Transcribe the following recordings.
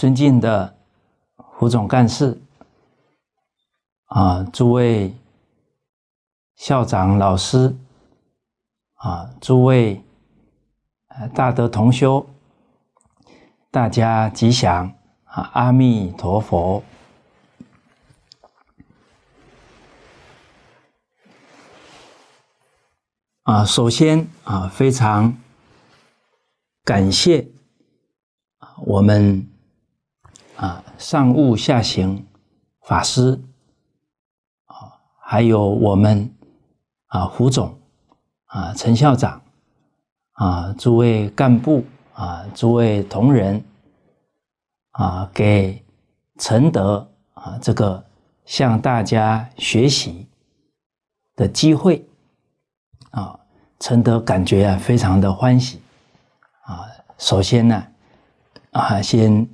尊敬的胡总干事，啊，诸位校长、老师，啊，诸位大德同修，大家吉祥啊！阿弥陀佛啊！首先啊，非常感谢啊，我们。啊，上悟下行法师啊，还有我们啊胡总啊陈校长啊诸位干部啊诸位同仁啊，给陈德啊这个向大家学习的机会啊，陈德感觉啊非常的欢喜啊。首先呢啊先。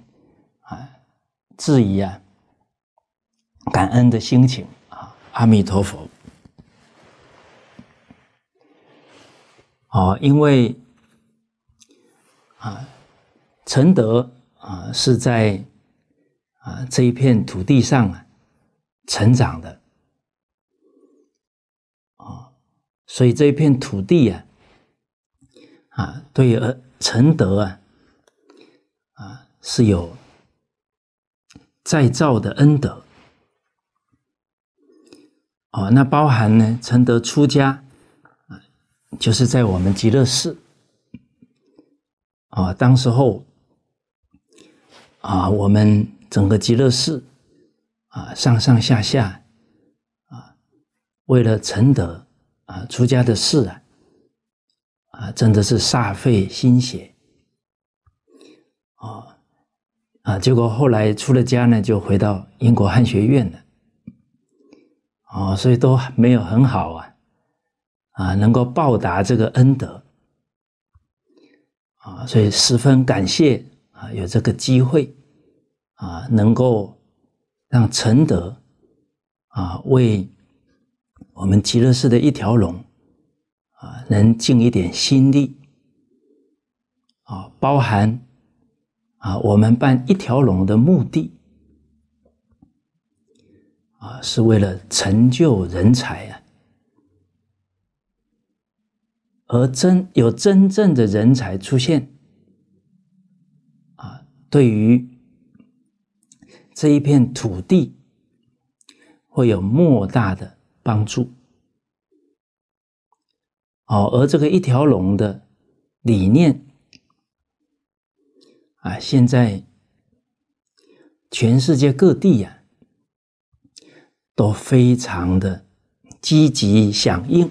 质疑啊，感恩的心情啊，阿弥陀佛。哦，因为啊，承德啊是在啊这一片土地上啊成长的啊，所以这一片土地啊啊对呃承德啊啊是有。再造的恩德，哦，那包含呢？承德出家啊，就是在我们极乐寺啊，当时候啊，我们整个极乐寺啊，上上下下啊，为了承德啊，出家的事啊，啊，真的是煞费心血。啊，结果后来出了家呢，就回到英国汉学院了。哦，所以都没有很好啊，啊，能够报答这个恩德啊，所以十分感谢啊，有这个机会啊，能够让承德啊，为我们极乐寺的一条龙啊，能尽一点心力啊，包含。啊，我们办一条龙的目的啊，是为了成就人才啊，而真有真正的人才出现啊，对于这一片土地会有莫大的帮助。哦，而这个一条龙的理念。啊，现在全世界各地呀，都非常的积极响应。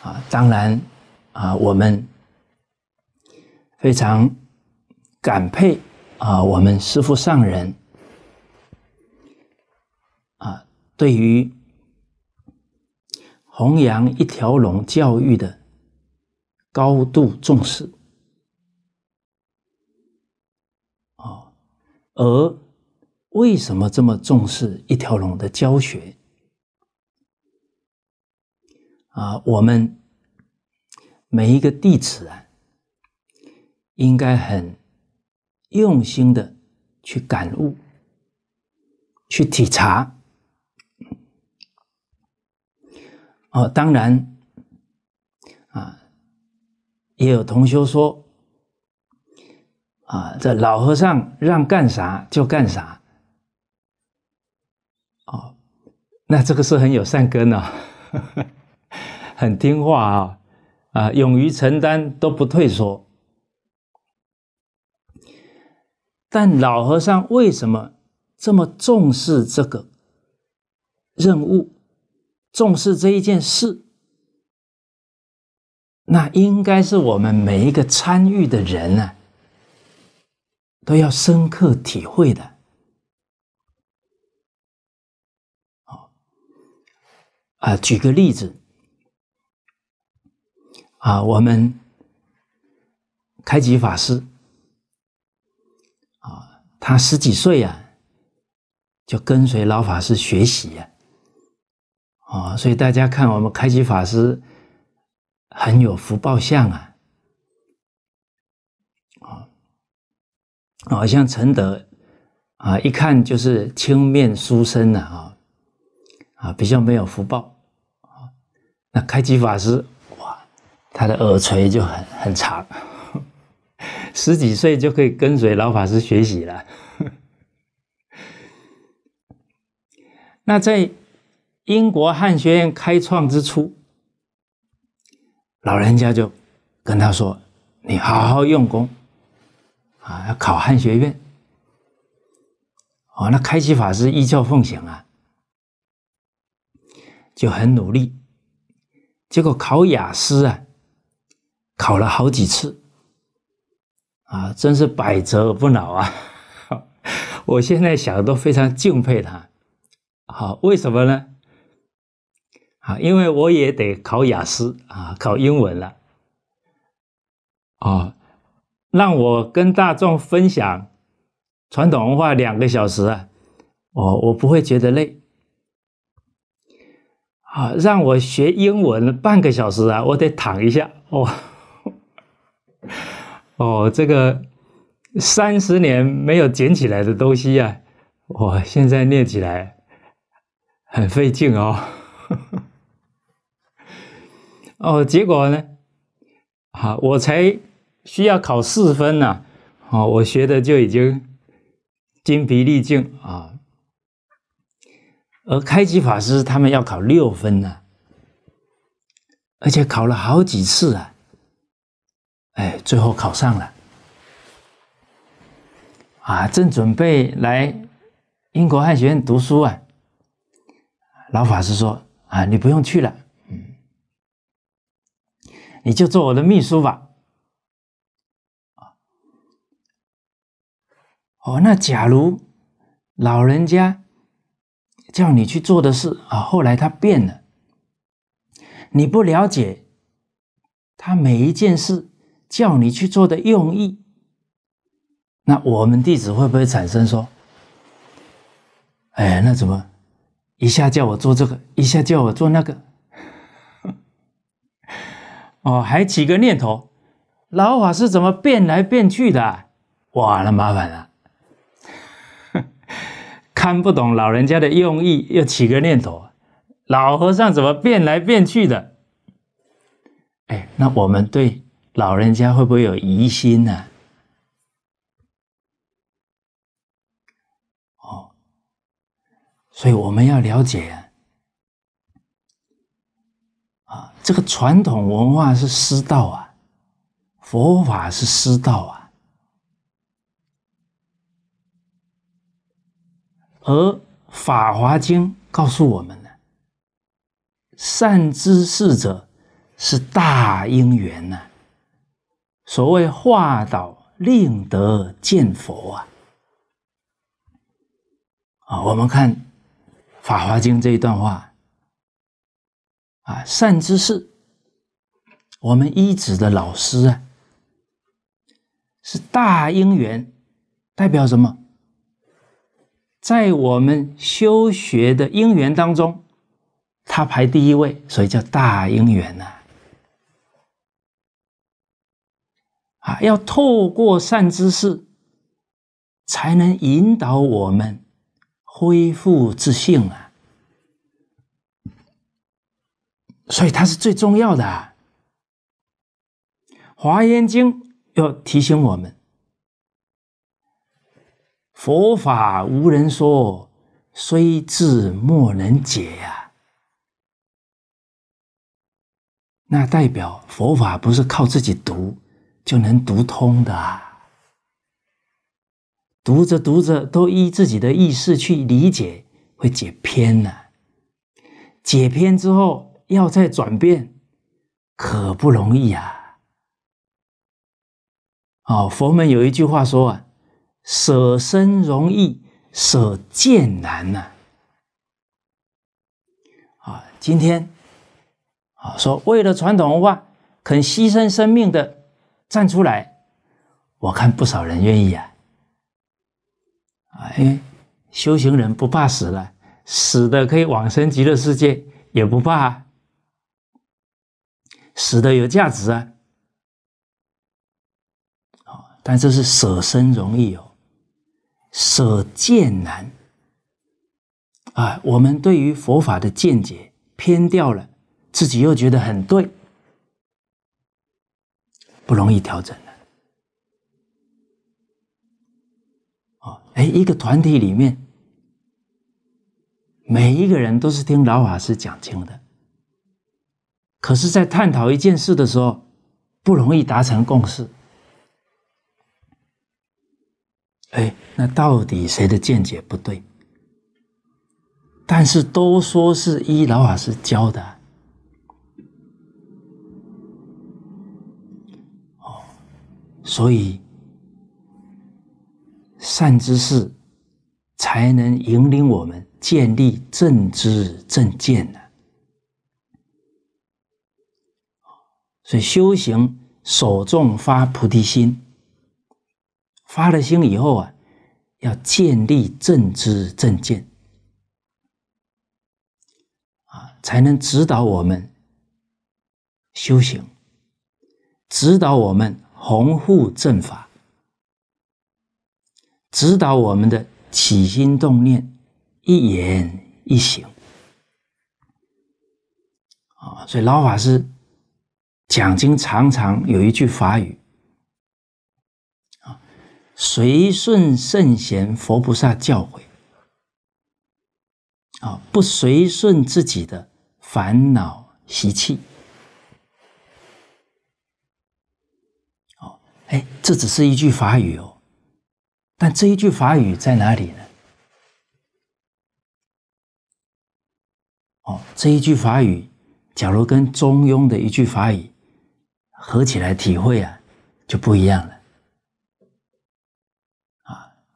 啊，当然，啊，我们非常感佩啊，我们师父上人啊，对于弘扬一条龙教育的高度重视。而为什么这么重视一条龙的教学啊？我们每一个弟子啊，应该很用心的去感悟、去体察。哦，当然啊，也有同修说。啊，这老和尚让干啥就干啥，哦，那这个是很有善根了，很听话啊，啊，勇于承担都不退缩。但老和尚为什么这么重视这个任务，重视这一件事？那应该是我们每一个参与的人呢。都要深刻体会的，好啊！举个例子，啊，我们开启法师啊，他十几岁呀，就跟随老法师学习呀，哦，所以大家看，我们开启法师很有福报相啊。哦、像陈德啊，一看就是青面书生啊啊，比较没有福报。啊。那开基法师，哇，他的耳垂就很很长，十几岁就可以跟随老法师学习了。那在英国汉学院开创之初，老人家就跟他说：“你好好用功。”啊，考汉学院，哦，那开启法师依教奉行啊，就很努力，结果考雅思啊，考了好几次，啊，真是百折不挠啊！我现在想都非常敬佩他，好，为什么呢？啊，因为我也得考雅思啊，考英文了，啊。让我跟大众分享传统文化两个小时啊，哦，我不会觉得累。好，让我学英文半个小时啊，我得躺一下哦。哦，这个三十年没有捡起来的东西啊，我现在念起来很费劲哦。哦，结果呢？好，我才。需要考四分呢，哦，我学的就已经精疲力尽啊。而开基法师他们要考六分呢，而且考了好几次啊，哎，最后考上了。啊，正准备来英国汉学院读书啊，老法师说：“啊，你不用去了，嗯，你就做我的秘书吧。”哦，那假如老人家叫你去做的事啊，后来他变了，你不了解他每一件事叫你去做的用意，那我们弟子会不会产生说：“哎，那怎么一下叫我做这个，一下叫我做那个？” 哦，还起个念头，老法师怎么变来变去的？哇，那麻烦了。看不懂老人家的用意，又起个念头，老和尚怎么变来变去的？哎，那我们对老人家会不会有疑心呢？哦，所以我们要了解啊，这个传统文化是师道啊，佛法是师道啊。而《法华经》告诉我们呢，善知识者是大因缘呢，所谓化导令得见佛啊！啊，我们看《法华经》这一段话啊，善知识，我们一指的老师啊，是大因缘，代表什么？在我们修学的因缘当中，它排第一位，所以叫大因缘呐。啊，要透过善知识，才能引导我们恢复自信啊。所以它是最重要的。《啊。《华严经》要提醒我们。佛法无人说，虽智莫能解呀。那代表佛法不是靠自己读就能读通的啊。读着读着都依自己的意识去理解，会解偏了。解偏之后要再转变，可不容易呀。哦，佛门有一句话说啊。舍身容易，舍贱难呐！啊，今天啊，说为了传统文化肯牺牲生命的站出来，我看不少人愿意啊！啊，因为修行人不怕死了，死的可以往生极乐世界，也不怕，死的有价值啊！但这是舍身容易哦。舍见难啊！我们对于佛法的见解偏掉了，自己又觉得很对，不容易调整了。哦，哎，一个团体里面，每一个人都是听老法师讲经的，可是，在探讨一件事的时候，不容易达成共识。哎，那到底谁的见解不对？但是都说是依老法师教的，哦，所以善知识才能引领我们建立正知正见呢。所以修行，首重发菩提心。发了心以后啊，要建立正知正见，啊，才能指导我们修行，指导我们弘护正法，指导我们的起心动念、一言一行。啊，所以老法师讲经常常有一句法语。随顺圣贤、佛菩萨教诲，啊，不随顺自己的烦恼习气，哦，哎，这只是一句法语哦，但这一句法语在哪里呢？哦，这一句法语，假如跟《中庸》的一句法语合起来体会啊，就不一样了。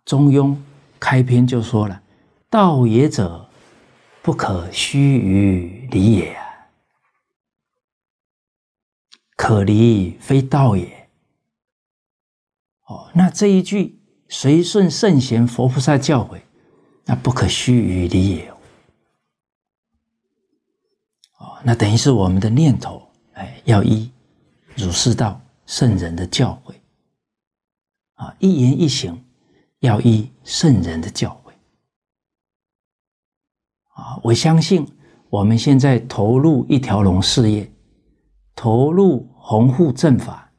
中庸开篇就说了：“道也者，不可虚于离也，可离非道也。”哦，那这一句随顺圣贤、佛菩萨教诲，那不可虚于离也。哦，那等于是我们的念头，哎，要依儒释道圣人的教诲，啊，一言一行。要依圣人的教诲啊！我相信我们现在投入一条龙事业，投入弘护正法，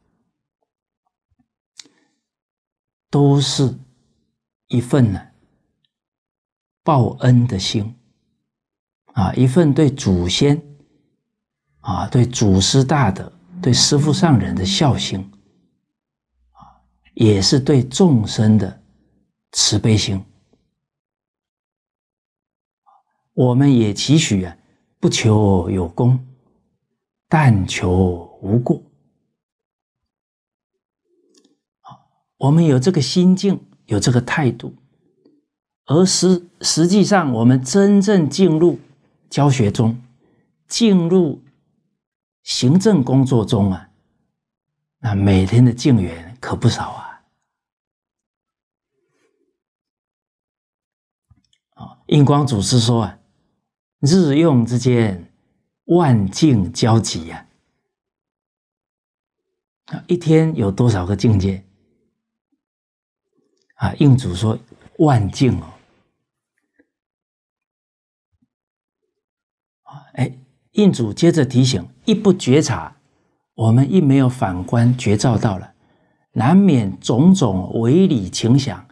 都是一份呢报恩的心啊，一份对祖先啊、对祖师大德。对师父上人的孝心啊，也是对众生的。慈悲心，我们也期许啊，不求有功，但求无过。我们有这个心境，有这个态度，而实实际上，我们真正进入教学中，进入行政工作中啊，那每天的进缘可不少啊。印光祖师说：“啊，日用之间，万境交集呀！啊，一天有多少个境界？啊，印祖说万境哦！啊，哎，印祖接着提醒：一不觉察，我们一没有反观觉照到了，难免种种违理情想，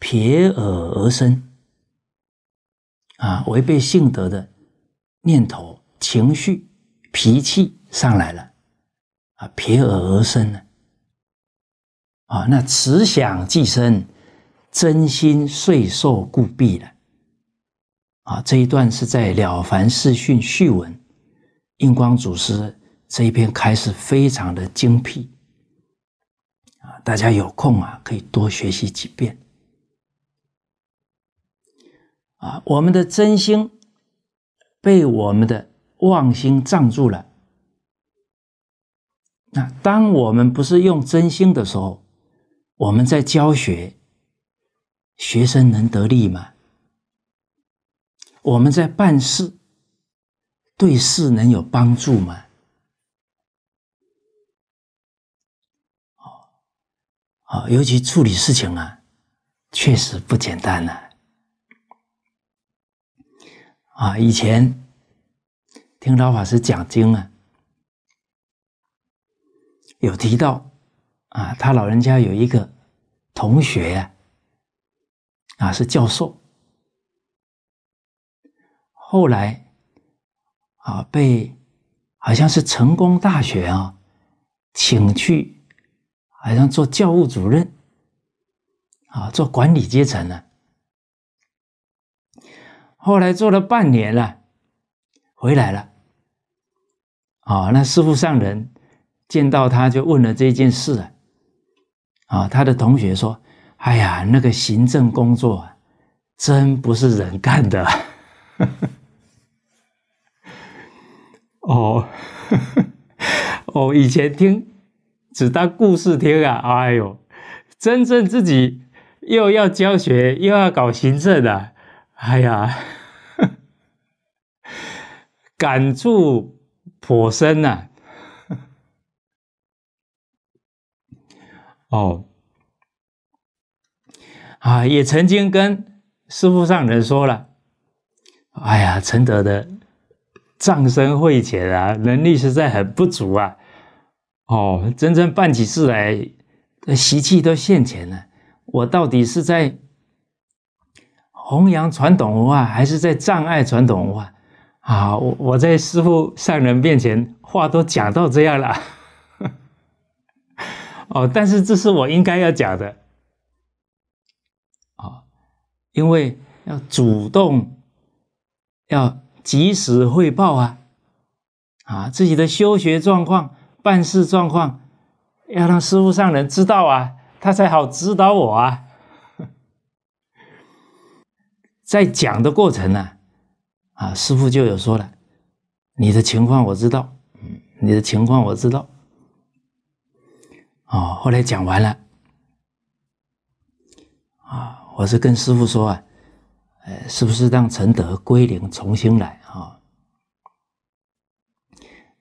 撇耳而生。”啊，违背性德的念头、情绪、脾气上来了，啊，撇尔而生呢？啊，那慈想即生，真心遂受故必了。啊，这一段是在《了凡四训》序文，印光祖师这一篇开始，非常的精辟。啊，大家有空啊，可以多学习几遍。啊，我们的真心被我们的妄心障住了。那当我们不是用真心的时候，我们在教学，学生能得利吗？我们在办事，对事能有帮助吗？好，好，尤其处理事情啊，确实不简单了。啊，以前听老法师讲经啊，有提到啊，他老人家有一个同学啊是教授，后来啊被好像是成功大学啊请去，好像做教务主任，啊做管理阶层呢。后来做了半年了，回来了。哦，那师傅上人见到他就问了这件事啊。啊，他的同学说：“哎呀，那个行政工作真不是人干的。”哦，哦，以前听只当故事听啊。哎呦，真正自己又要教学又要搞行政啊。哎呀，感 触颇深呐！哦，啊，也曾经跟师父上人说了，哎呀，承德的藏身慧解啊，能力实在很不足啊！哦，真正办起事来，习气都现前了。我到底是在……弘扬传统文化还是在障碍传统文化？啊，我我在师父上人面前话都讲到这样了，哦，但是这是我应该要讲的，啊，因为要主动，要及时汇报啊，啊，自己的修学状况、办事状况，要让师父上人知道啊，他才好指导我啊。在讲的过程呢，啊，师傅就有说了，你的情况我知道，嗯，你的情况我知道，哦，后来讲完了，啊，我是跟师傅说啊，呃，是不是让陈德归零重新来啊？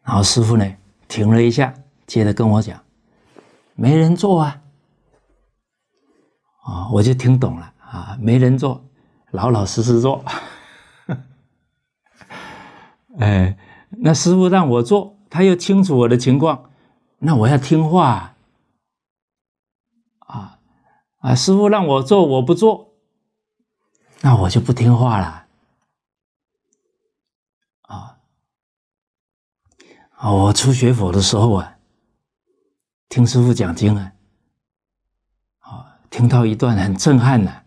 然后师傅呢停了一下，接着跟我讲，没人做啊，啊，我就听懂了啊，没人做。老老实实做，哎，那师傅让我做，他又清楚我的情况，那我要听话啊啊！师傅让我做，我不做，那我就不听话了啊我出学佛的时候啊，听师傅讲经啊，啊，听到一段很震撼呐。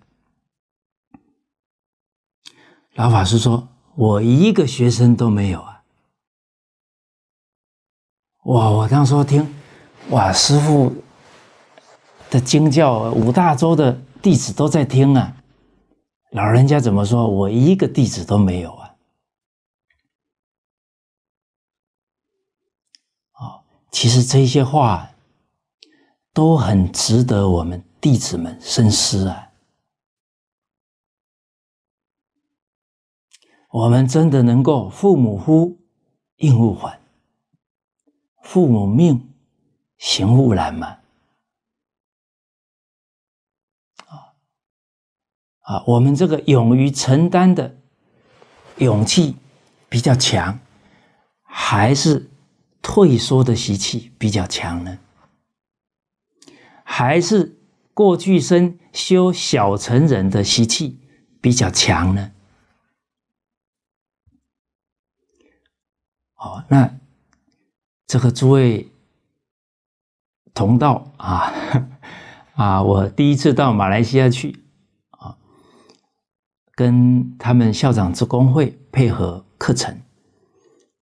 老法师说：“我一个学生都没有啊！”哇，我当时听，哇，师傅的惊叫，五大洲的弟子都在听啊。老人家怎么说我一个弟子都没有啊？哦，其实这些话都很值得我们弟子们深思啊。我们真的能够父母呼应勿缓，父母命行勿懒吗？啊啊，我们这个勇于承担的勇气比较强，还是退缩的习气比较强呢？还是过去生修小成人的习气比较强呢？哦，那这个诸位同道啊啊，我第一次到马来西亚去啊，跟他们校长职工会配合课程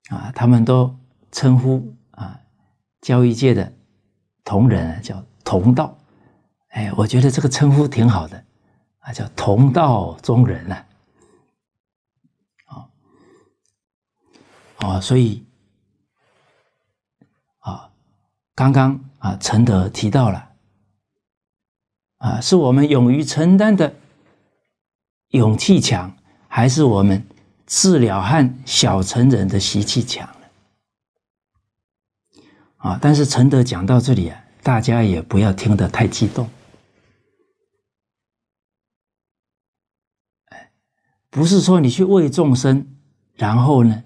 啊，他们都称呼啊教育界的同仁啊叫同道，哎，我觉得这个称呼挺好的啊，叫同道中人啊。啊，所以，啊，刚刚啊，陈德提到了，啊，是我们勇于承担的勇气强，还是我们治疗和小成人的习气强啊，但是陈德讲到这里啊，大家也不要听得太激动，不是说你去为众生，然后呢？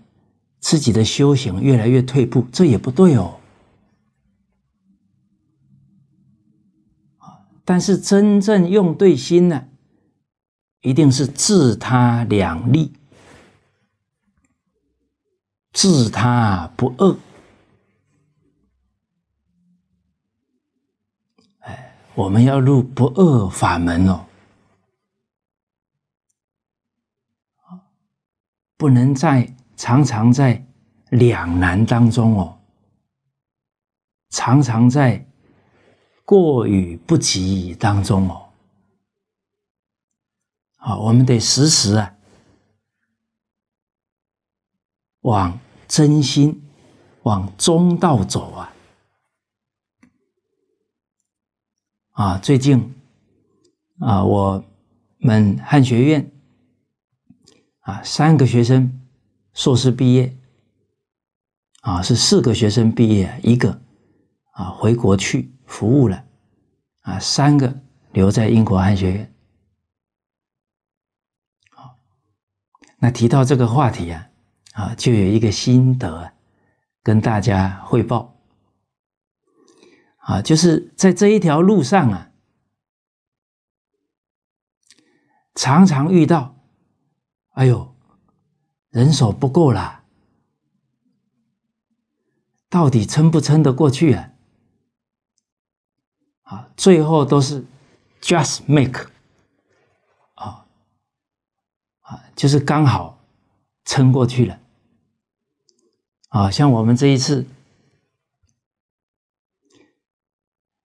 自己的修行越来越退步，这也不对哦。但是真正用对心呢，一定是治他两利，治他不恶。哎，我们要入不恶法门哦，不能再。常常在两难当中哦，常常在过与不及当中哦，好，我们得时时啊往真心、往中道走啊！啊，最近啊，我们汉学院啊，三个学生。硕士毕业啊，是四个学生毕业一个啊，回国去服务了啊，三个留在英国汉学院。好，那提到这个话题啊，啊，就有一个心得跟大家汇报啊，就是在这一条路上啊，常常遇到，哎呦。人手不够了，到底撑不撑得过去啊？啊，最后都是 just make，啊啊，就是刚好撑过去了。啊，像我们这一次，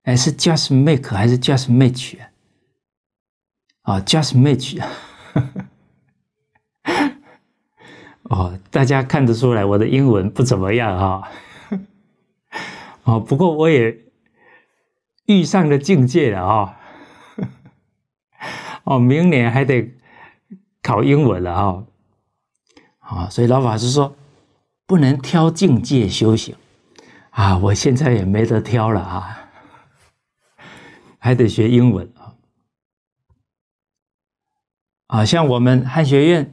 哎，是 just make 还是 just m a c h 啊？啊，just m a h 啊。哦，大家看得出来我的英文不怎么样啊！哦，不过我也遇上了境界了啊！哦，明年还得考英文了啊！啊，所以老法师说不能挑境界修行啊，我现在也没得挑了啊，还得学英文啊！啊，像我们汉学院。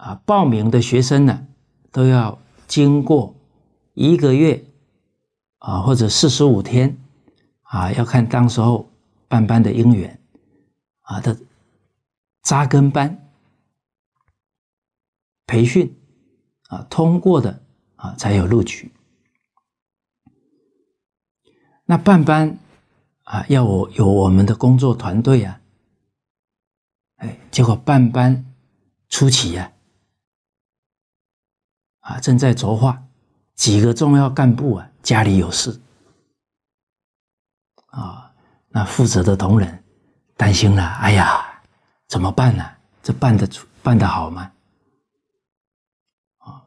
啊，报名的学生呢，都要经过一个月啊，或者四十五天啊，要看当时候办班的因缘啊的扎根班培训啊，通过的啊才有录取。那办班啊，要我有我们的工作团队啊，哎，结果办班初期呀。啊，正在筹划，几个重要干部啊，家里有事，啊，那负责的同仁担心了，哎呀，怎么办呢？这办得出，办得好吗？啊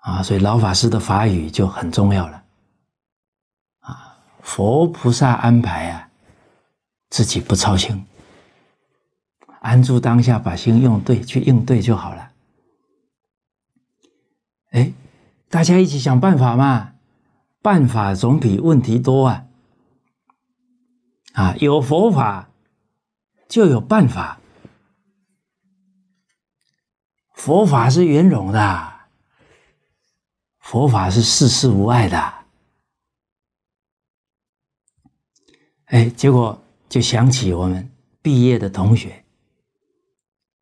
啊，所以老法师的法语就很重要了，啊，佛菩萨安排啊，自己不操心，安住当下，把心用对，去应对就好了。哎，大家一起想办法嘛，办法总比问题多啊！啊，有佛法就有办法，佛法是圆融的，佛法是世事无碍的。哎，结果就想起我们毕业的同学，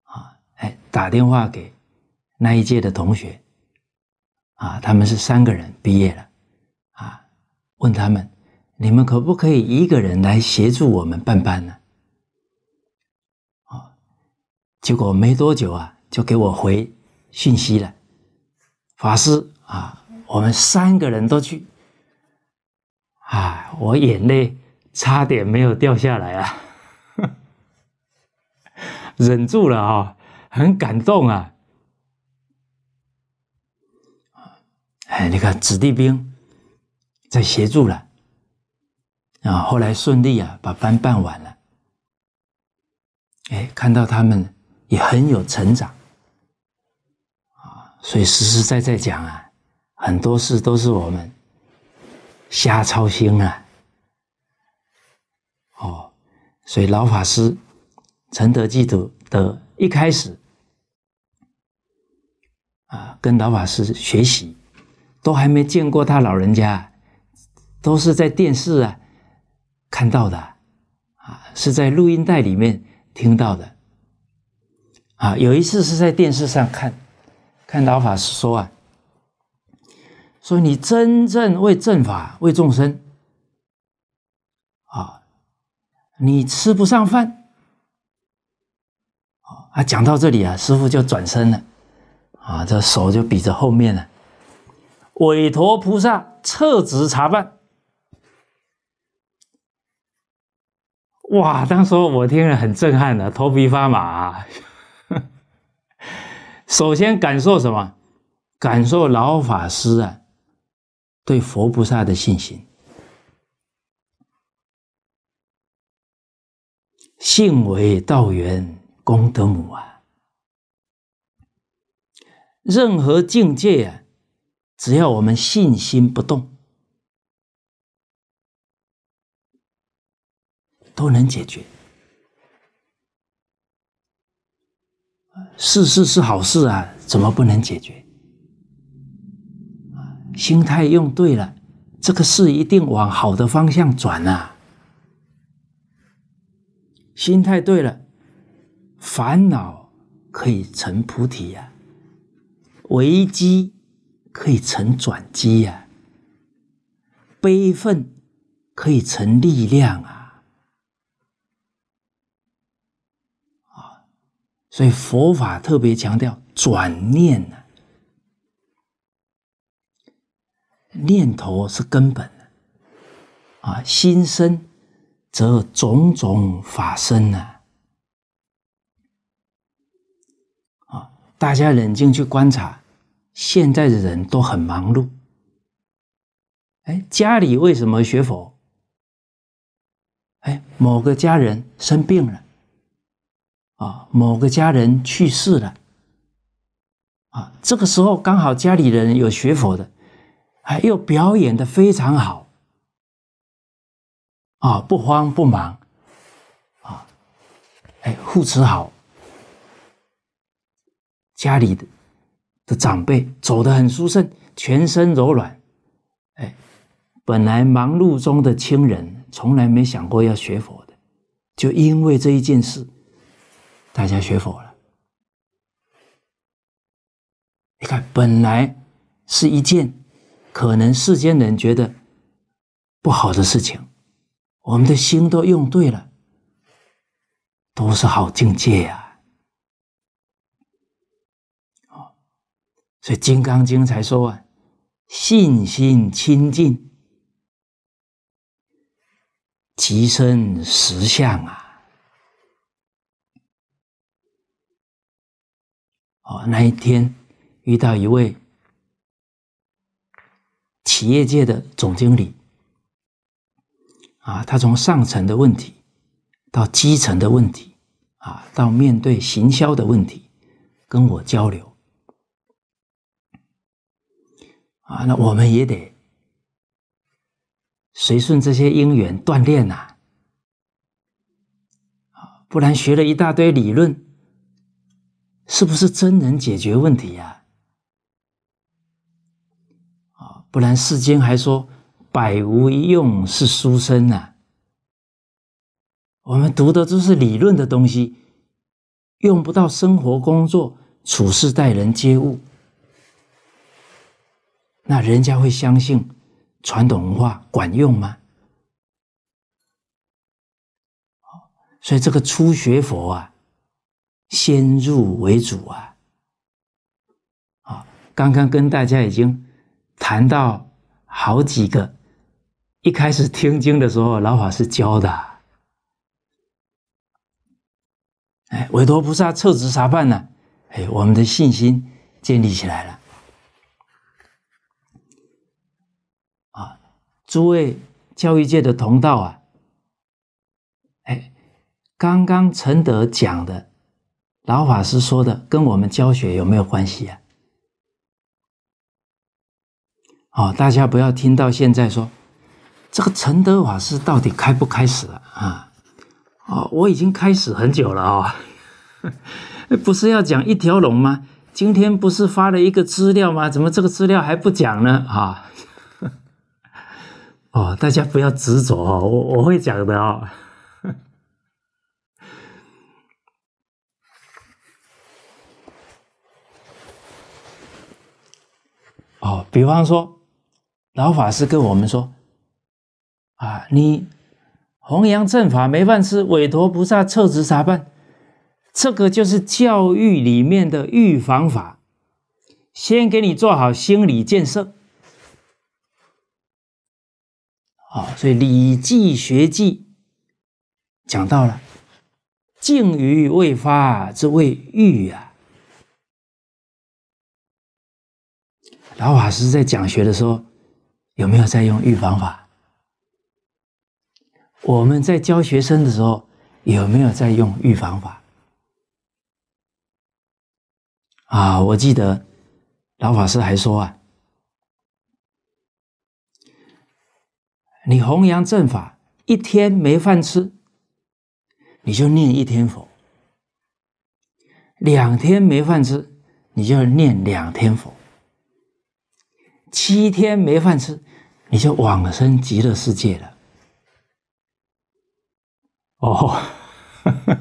啊，哎，打电话给那一届的同学。啊，他们是三个人毕业了，啊，问他们，你们可不可以一个人来协助我们办班呢？啊，结果没多久啊，就给我回信息了，法师啊，我们三个人都去，啊，我眼泪差点没有掉下来啊，忍住了啊，很感动啊。哎，你看子弟兵在协助了啊，后来顺利啊，把班办完了。哎，看到他们也很有成长啊，所以实实在在讲啊，很多事都是我们瞎操心了哦。所以老法师承德基督的一开始啊，跟老法师学习。都还没见过他老人家，都是在电视啊看到的，啊，是在录音带里面听到的，啊，有一次是在电视上看，看老法师说啊，说你真正为正法为众生，啊，你吃不上饭，啊讲到这里啊，师傅就转身了，啊，这手就比着后面了。委托菩萨撤职查办，哇！当时我听了很震撼的，头皮发麻。首先感受什么？感受老法师啊对佛菩萨的信心，信为道源，功德母啊！任何境界啊！只要我们信心不动，都能解决。事事是好事啊，怎么不能解决？心态用对了，这个事一定往好的方向转呐。心态对了，烦恼可以成菩提呀，危机。可以成转机呀，悲愤可以成力量啊！啊，所以佛法特别强调转念呢，念头是根本啊，心生则种种法生呢。啊，大家冷静去观察。现在的人都很忙碌，哎，家里为什么学佛？哎，某个家人生病了，啊，某个家人去世了，啊，这个时候刚好家里人有学佛的，哎，又表演的非常好，啊，不慌不忙，啊，哎，护持好家里的。的长辈走得很舒顺，全身柔软，哎，本来忙碌中的亲人从来没想过要学佛的，就因为这一件事，大家学佛了。你看，本来是一件可能世间人觉得不好的事情，我们的心都用对了，都是好境界呀。所以《金刚经》才说啊，信心清净，提升实相啊！哦，那一天遇到一位企业界的总经理啊，他从上层的问题到基层的问题啊，到面对行销的问题，跟我交流。啊，那我们也得随顺这些因缘锻炼呐，啊，不然学了一大堆理论，是不是真能解决问题呀？啊，不然世间还说百无一用是书生呢。我们读的都是理论的东西，用不到生活、工作、处事、待人、接物。那人家会相信传统文化管用吗？所以这个初学佛啊，先入为主啊。啊，刚刚跟大家已经谈到好几个，一开始听经的时候，老法师教的，哎，韦陀菩萨撤职啥办呢？哎，我们的信心建立起来了。诸位教育界的同道啊，哎，刚刚陈德讲的，老法师说的，跟我们教学有没有关系啊？哦，大家不要听到现在说，这个陈德法师到底开不开始啊？啊，哦，我已经开始很久了啊，不是要讲一条龙吗？今天不是发了一个资料吗？怎么这个资料还不讲呢？啊？哦，大家不要执着哦，我我会讲的哦。哦，比方说，老法师跟我们说：“啊，你弘扬正法没饭吃，韦陀菩萨撤职咋办？”这个就是教育里面的预防法，先给你做好心理建设。哦，所以《礼记学记》讲到了“静于未发之谓欲”啊。老法师在讲学的时候有没有在用预防法？我们在教学生的时候有没有在用预防法？啊，我记得老法师还说啊。你弘扬正法，一天没饭吃，你就念一天佛；两天没饭吃，你就念两天佛；七天没饭吃，你就往生极乐世界了。哦，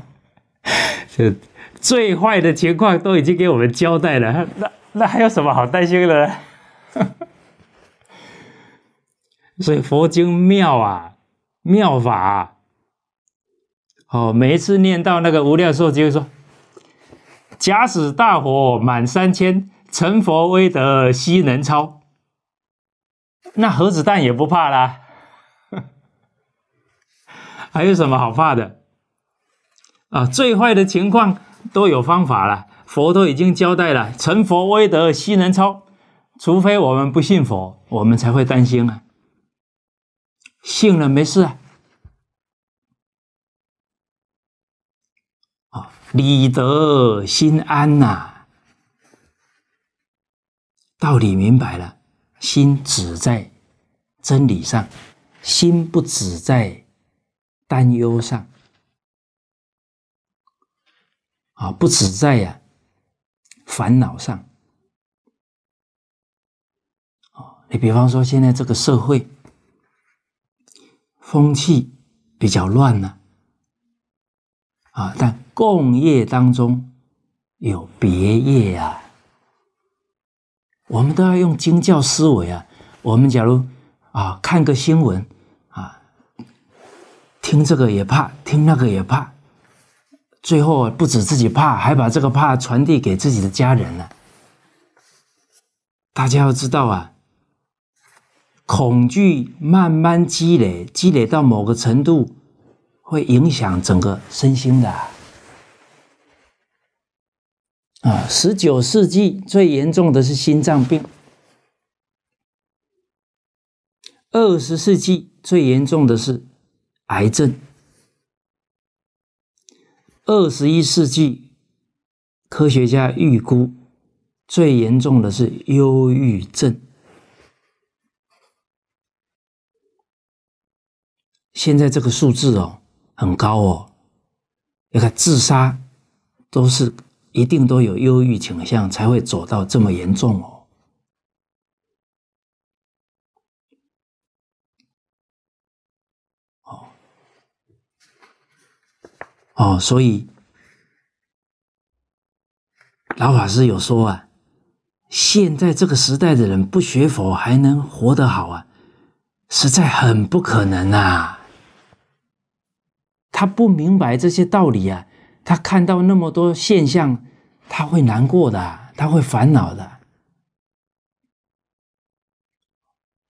这最坏的情况都已经给我们交代了，那那还有什么好担心的？所以佛经妙啊，妙法哦！每一次念到那个无量寿经，说假使大火满三千，成佛威德悉能超，那核子弹也不怕啦，还有什么好怕的啊？最坏的情况都有方法了，佛都已经交代了，成佛威德悉能超，除非我们不信佛，我们才会担心啊。信了没事啊！啊，理得心安呐，道理明白了，心只在真理上，心不只在担忧上，啊，不止在呀烦恼上，哦，你比方说现在这个社会。风气比较乱呢，啊，但共业当中有别业啊，我们都要用经教思维啊。我们假如啊看个新闻啊，听这个也怕，听那个也怕，最后不止自己怕，还把这个怕传递给自己的家人了。大家要知道啊。恐惧慢慢积累，积累到某个程度，会影响整个身心的。啊，十九世纪最严重的是心脏病，二十世纪最严重的是癌症，二十一世纪科学家预估最严重的是忧郁症。现在这个数字哦很高哦，你看自杀都是一定都有忧郁倾向才会走到这么严重哦。哦，所以老法师有说啊，现在这个时代的人不学佛还能活得好啊，实在很不可能啊！他不明白这些道理啊，他看到那么多现象，他会难过的，他会烦恼的。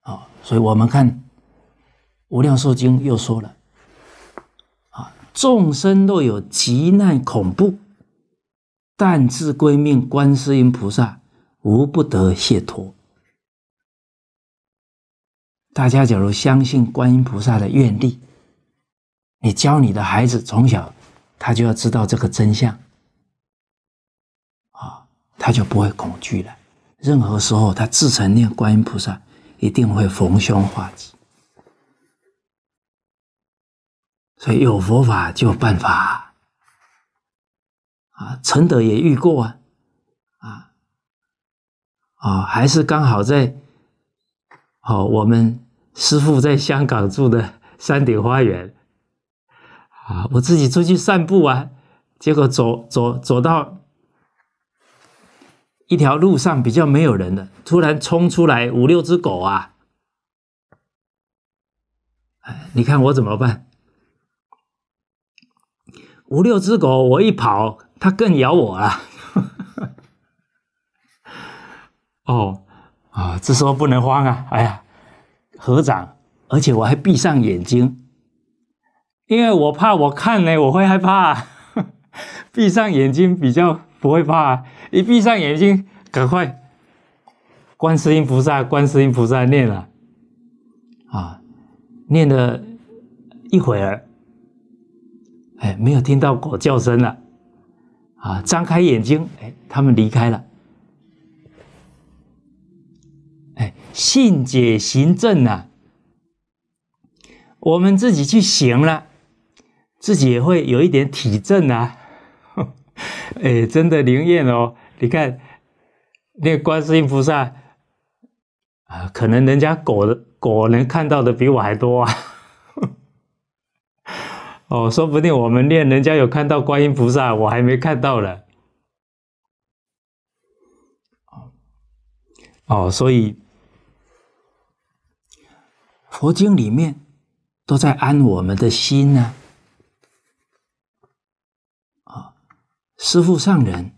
好，所以我们看《无量寿经》又说了：啊，众生若有急难恐怖，但至归命观世音菩萨，无不得解脱。大家假如相信观音菩萨的愿力。你教你的孩子从小，他就要知道这个真相，啊，他就不会恐惧了。任何时候，他自成念观音菩萨，一定会逢凶化吉。所以有佛法就有办法，啊，承德也遇过啊，啊，啊，还是刚好在，哦，我们师傅在香港住的山顶花园。啊，我自己出去散步啊，结果走走走到一条路上比较没有人的，突然冲出来五六只狗啊！哎，你看我怎么办？五六只狗，我一跑，它更咬我了。哦，啊，这时候不能慌啊！哎呀，合掌，而且我还闭上眼睛。因为我怕我看呢，我会害怕。闭上眼睛比较不会怕，一闭上眼睛，赶快，观世音菩萨，观世音菩萨念了，啊，念了一会儿，哎，没有听到狗叫声了，啊，张开眼睛，哎，他们离开了，哎，信解行证啊，我们自己去行了。自己也会有一点体证啊，哎，真的灵验哦！你看，那观世音菩萨啊，可能人家狗狗能看到的比我还多啊。哦，说不定我们念人家有看到观音菩萨，我还没看到呢。哦，所以佛经里面都在安我们的心呢。师父上人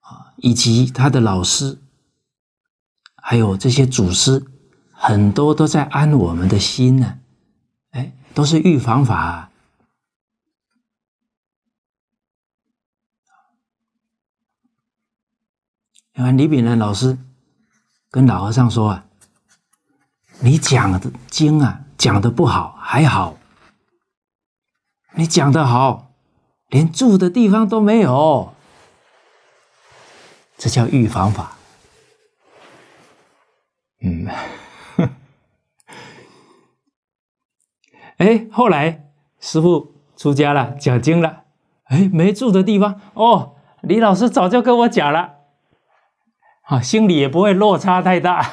啊，以及他的老师，还有这些祖师，很多都在安我们的心呢。哎，都是预防法。你看李炳南老师跟老和尚说啊：“你讲的经啊，讲的不好还好，你讲的好。”连住的地方都没有，这叫预防法。嗯，哎，后来师傅出家了，讲经了，哎，没住的地方哦。李老师早就跟我讲了，啊，心里也不会落差太大。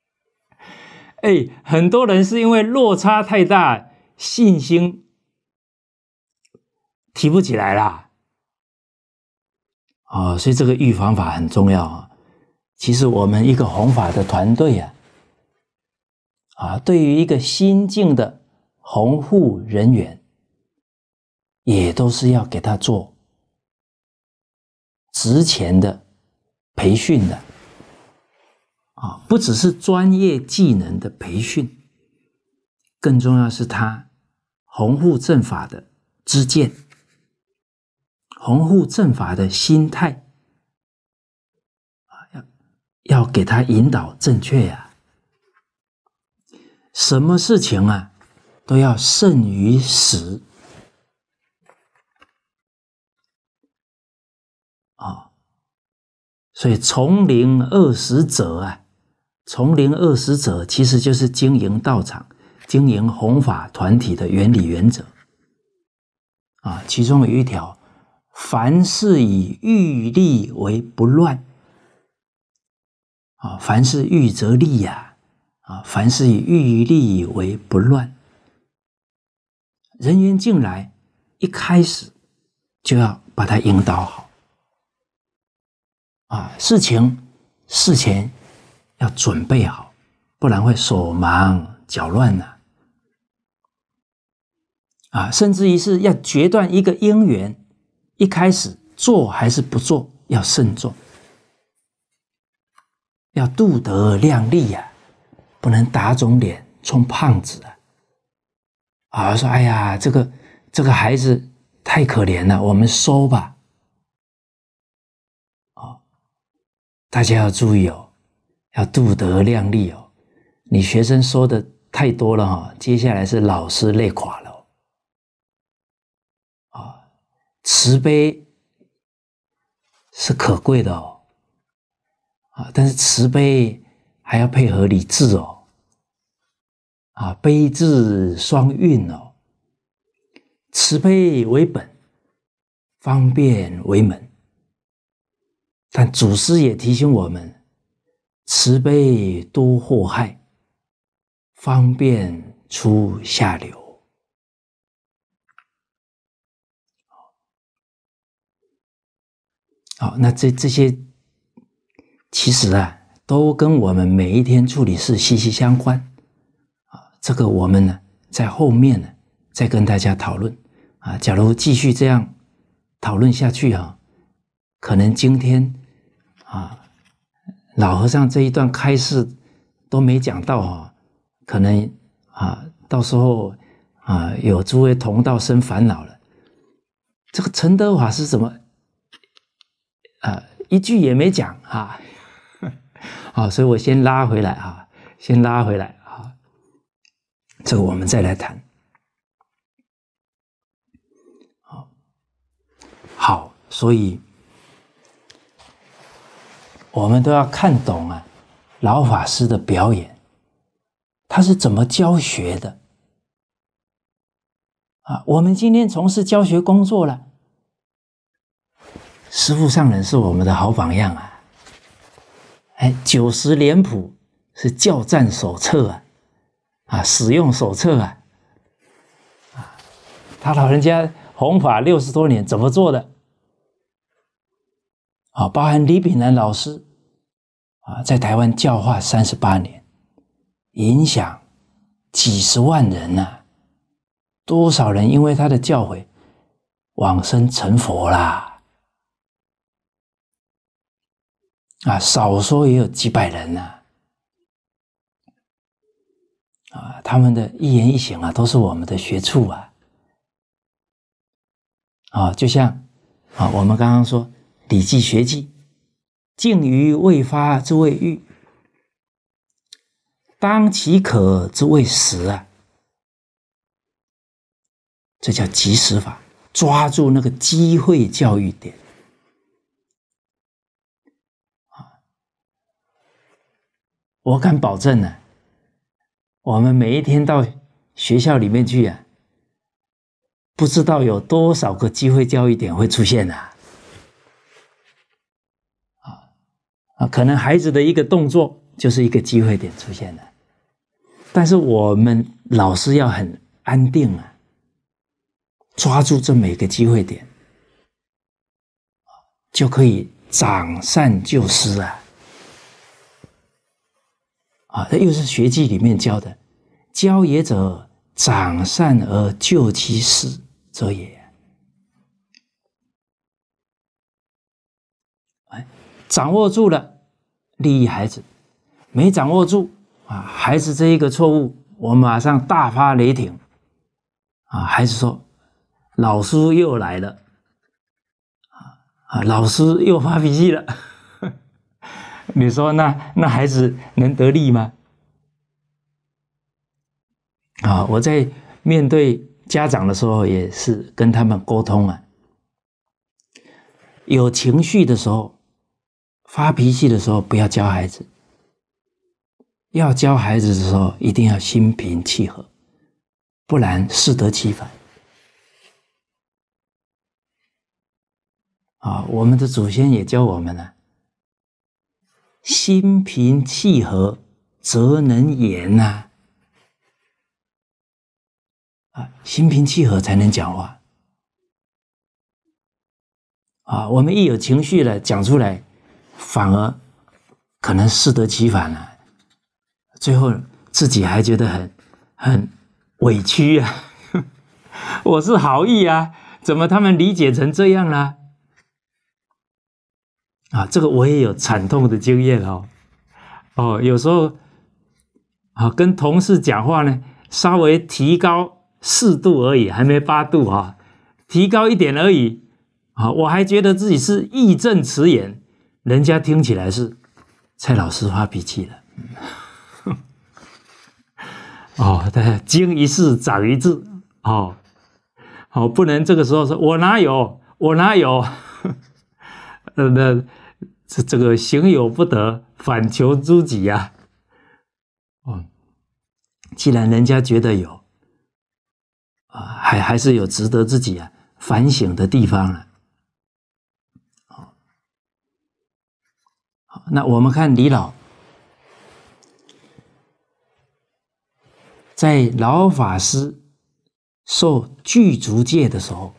哎，很多人是因为落差太大，信心。提不起来啦。啊，所以这个预防法很重要啊。其实我们一个弘法的团队啊，啊，对于一个新进的弘护人员，也都是要给他做值钱的培训的，啊，不只是专业技能的培训，更重要是他弘护正法的知见。弘护正法的心态啊，要要给他引导正确呀。什么事情啊，都要慎于始。哦，所以从零二十者啊，从零二十者其实就是经营道场、经营弘法团体的原理原则啊，其中有一条。凡事以欲立为不乱，啊，凡事欲则立呀，啊，凡事以欲立为不乱。人员进来，一开始就要把它引导好，啊，事情事前要准备好，不然会手忙脚乱的，啊，甚至于是要决断一个因缘。一开始做还是不做，要慎重，要度德量力呀，不能打肿脸充胖子啊！啊，说哎呀，这个这个孩子太可怜了，我们收吧。哦，大家要注意哦，要度德量力哦。你学生说的太多了哈，接下来是老师累垮。慈悲是可贵的哦，啊，但是慈悲还要配合理智哦，啊，悲智双运哦，慈悲为本，方便为门。但祖师也提醒我们：慈悲多祸害，方便出下流。好，那这这些其实啊，都跟我们每一天处理事息息相关啊。这个我们呢，在后面呢，再跟大家讨论啊。假如继续这样讨论下去啊，可能今天啊，老和尚这一段开示都没讲到啊，可能啊，到时候啊，有诸位同道生烦恼了。这个陈德华是怎么？啊，一句也没讲啊！好，所以我先拉回来啊，先拉回来啊，这个我们再来谈。好，好，所以我们都要看懂啊，老法师的表演，他是怎么教学的？啊，我们今天从事教学工作了。师父上人是我们的好榜样啊！哎，《九十脸谱》是教战手册啊，啊，使用手册啊，啊，他老人家弘法六十多年，怎么做的？啊，包含李炳南老师啊，在台湾教化三十八年，影响几十万人呐，多少人因为他的教诲往生成佛啦？啊，少说也有几百人呢。啊，他们的一言一行啊，都是我们的学处啊。啊，就像啊，我们刚刚说《礼记学记》，静于未发之未愈，当其可之未时啊，这叫及时法，抓住那个机会教育点。我敢保证呢，我们每一天到学校里面去啊，不知道有多少个机会教育点会出现的。啊啊，可能孩子的一个动作就是一个机会点出现的，但是我们老师要很安定啊，抓住这么一个机会点，就可以长善救失啊。啊，这又是《学记》里面教的，“教也者，长善而救其师者也。”哎，掌握住了，利益孩子；没掌握住啊，孩子这一个错误，我马上大发雷霆。啊，孩子说，老师又来了，啊，老师又发脾气了。你说那那孩子能得利吗？啊，我在面对家长的时候也是跟他们沟通啊。有情绪的时候，发脾气的时候不要教孩子；要教孩子的时候，一定要心平气和，不然适得其反。啊，我们的祖先也教我们呢。心平气和则能言呐，啊，心平气和才能讲话啊。我们一有情绪了，讲出来反而可能适得其反啊，最后自己还觉得很很委屈呀。我是好意啊，怎么他们理解成这样了？啊，这个我也有惨痛的经验哦，哦，有时候，啊，跟同事讲话呢，稍微提高四度而已，还没八度啊，提高一点而已，啊，我还觉得自己是义正辞严，人家听起来是蔡老师发脾气了。哦，但经一事长一智，哦，好，不能这个时候说我哪有，我哪有，那那。这这个行有不得，反求诸己呀。嗯，既然人家觉得有，啊，还还是有值得自己啊反省的地方了。好，那我们看李老在老法师受具足戒的时候，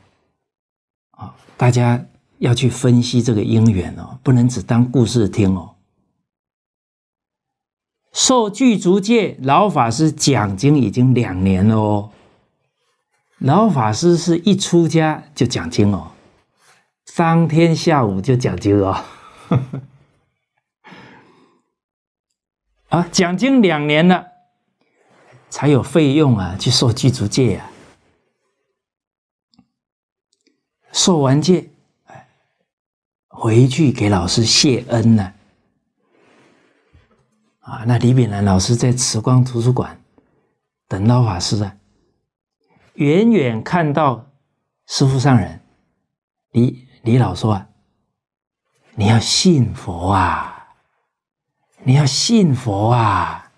啊，大家。要去分析这个因缘哦，不能只当故事听哦。受具足戒老法师讲经已经两年了哦，老法师是一出家就讲经哦，当天下午就讲经哦。啊，讲经两年了，才有费用啊，去受具足戒啊。受完戒。回去给老师谢恩呢，啊，那李炳南老师在慈光图书馆等老法师啊，远远看到师父上人，李李老说啊，你要信佛啊，你要信佛啊，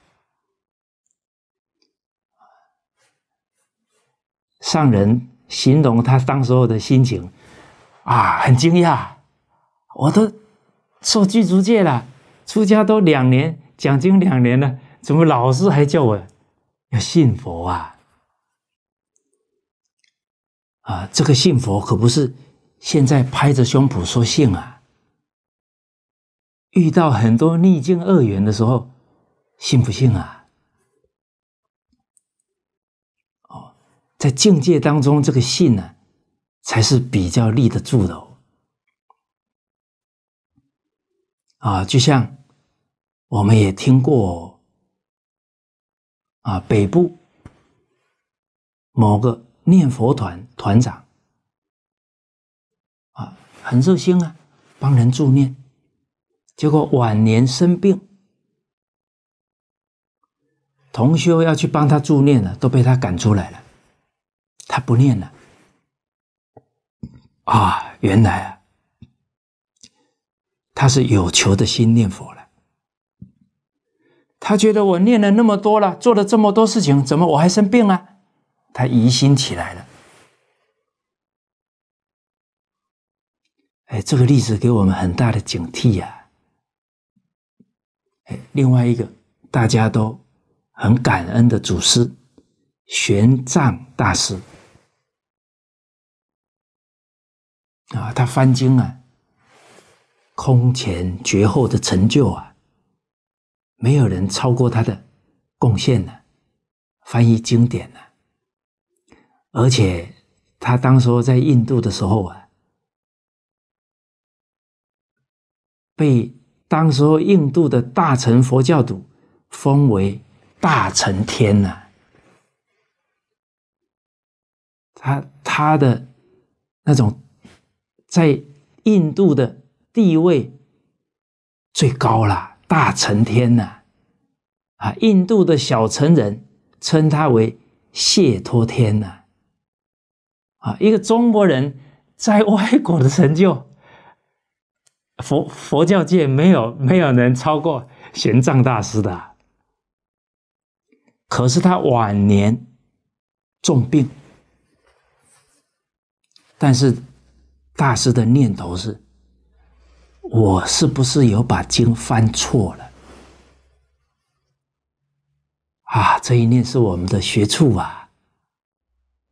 上人形容他当时候的心情啊，很惊讶。我都受具足戒了，出家都两年，讲经两年了，怎么老师还叫我要信佛啊？啊，这个信佛可不是现在拍着胸脯说信啊，遇到很多逆境恶缘的时候，信不信啊？哦，在境界当中，这个信呢，才是比较立得住的。啊，就像，我们也听过，啊，北部某个念佛团团长，啊，很热心啊，帮人助念，结果晚年生病，同修要去帮他助念了，都被他赶出来了，他不念了，啊，原来。他是有求的心念佛了，他觉得我念了那么多了，做了这么多事情，怎么我还生病啊？他疑心起来了。哎，这个例子给我们很大的警惕呀。哎，另外一个大家都很感恩的祖师玄奘大师啊，他翻经啊。空前绝后的成就啊，没有人超过他的贡献呢，翻译经典呢，而且他当时候在印度的时候啊，被当时候印度的大乘佛教徒封为大乘天呐，他他的那种在印度的。地位最高了，大乘天呐！啊，印度的小乘人称他为谢托天呐。啊，一个中国人在外国的成就，佛佛教界没有没有能超过玄奘大师的。可是他晚年重病，但是大师的念头是。我是不是有把经翻错了？啊，这一念是我们的学处啊，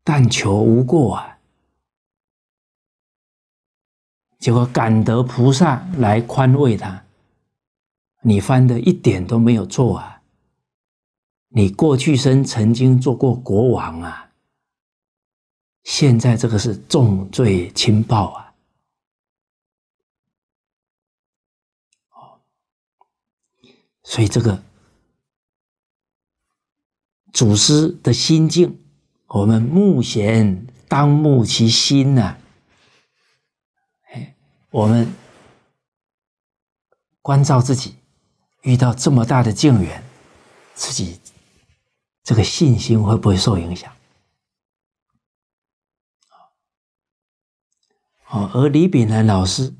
但求无过啊。结果感得菩萨来宽慰他：“你翻的一点都没有错啊，你过去生曾经做过国王啊，现在这个是重罪轻报啊。”所以这个祖师的心境，我们目前当目其心呢？哎，我们关照自己，遇到这么大的境缘，自己这个信心会不会受影响？哦，而李炳南老师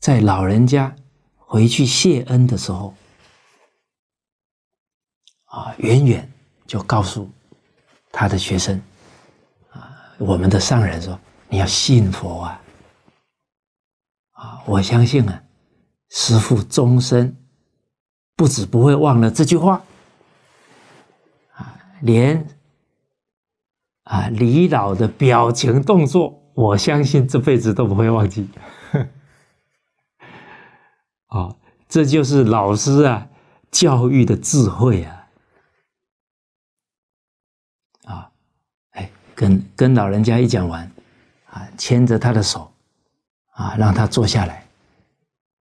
在老人家回去谢恩的时候。啊，远远就告诉他的学生，啊，我们的上人说，你要信佛啊，啊，我相信啊，师父终身不止不会忘了这句话，啊，连啊李老的表情动作，我相信这辈子都不会忘记。哦，这就是老师啊，教育的智慧啊。跟跟老人家一讲完，啊，牵着他的手，啊，让他坐下来，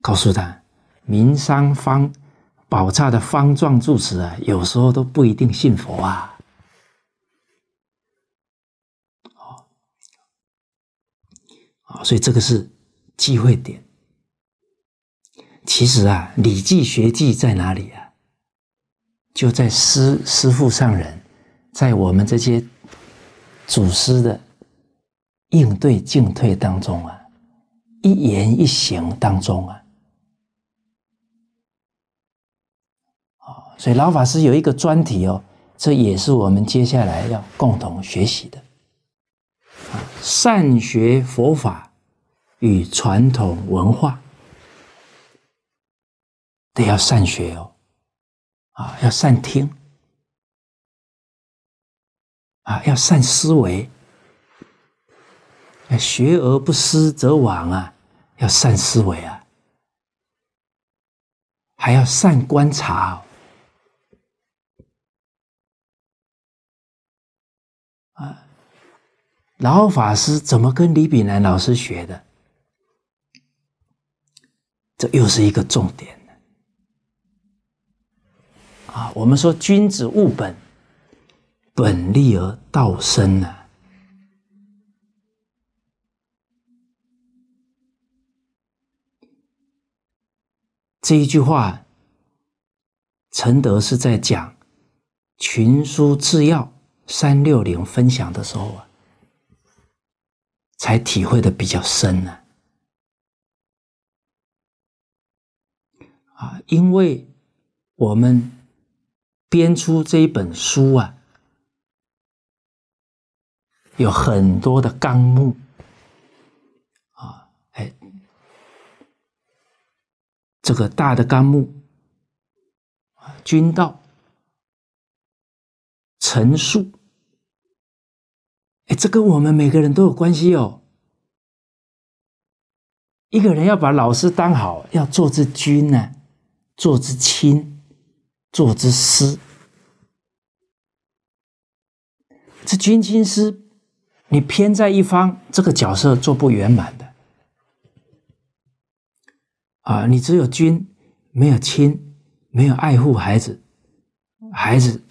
告诉他，名山方宝刹的方丈住持啊，有时候都不一定信佛啊，好，啊，所以这个是机会点。其实啊，《礼记》学记在哪里啊？就在师师父上人，在我们这些。祖师的应对进退当中啊，一言一行当中啊，啊，所以老法师有一个专题哦，这也是我们接下来要共同学习的。啊，善学佛法与传统文化，得要善学哦，啊，要善听。啊，要善思维，学而不思则罔啊，要善思维啊，还要善观察啊。老法师怎么跟李炳南老师学的？这又是一个重点啊，我们说君子务本。本立而道生呢？这一句话，陈德是在讲《群书治要》三六零分享的时候啊，才体会的比较深呢。啊，因为我们编出这一本书啊。有很多的纲目啊，哎，这个大的纲目啊，君道、臣术，哎，这跟我们每个人都有关系哦。一个人要把老师当好，要做之君呢，做之亲，做之师，这君亲师。你偏在一方这个角色做不圆满的啊！你只有君，没有亲，没有爱护孩子，孩子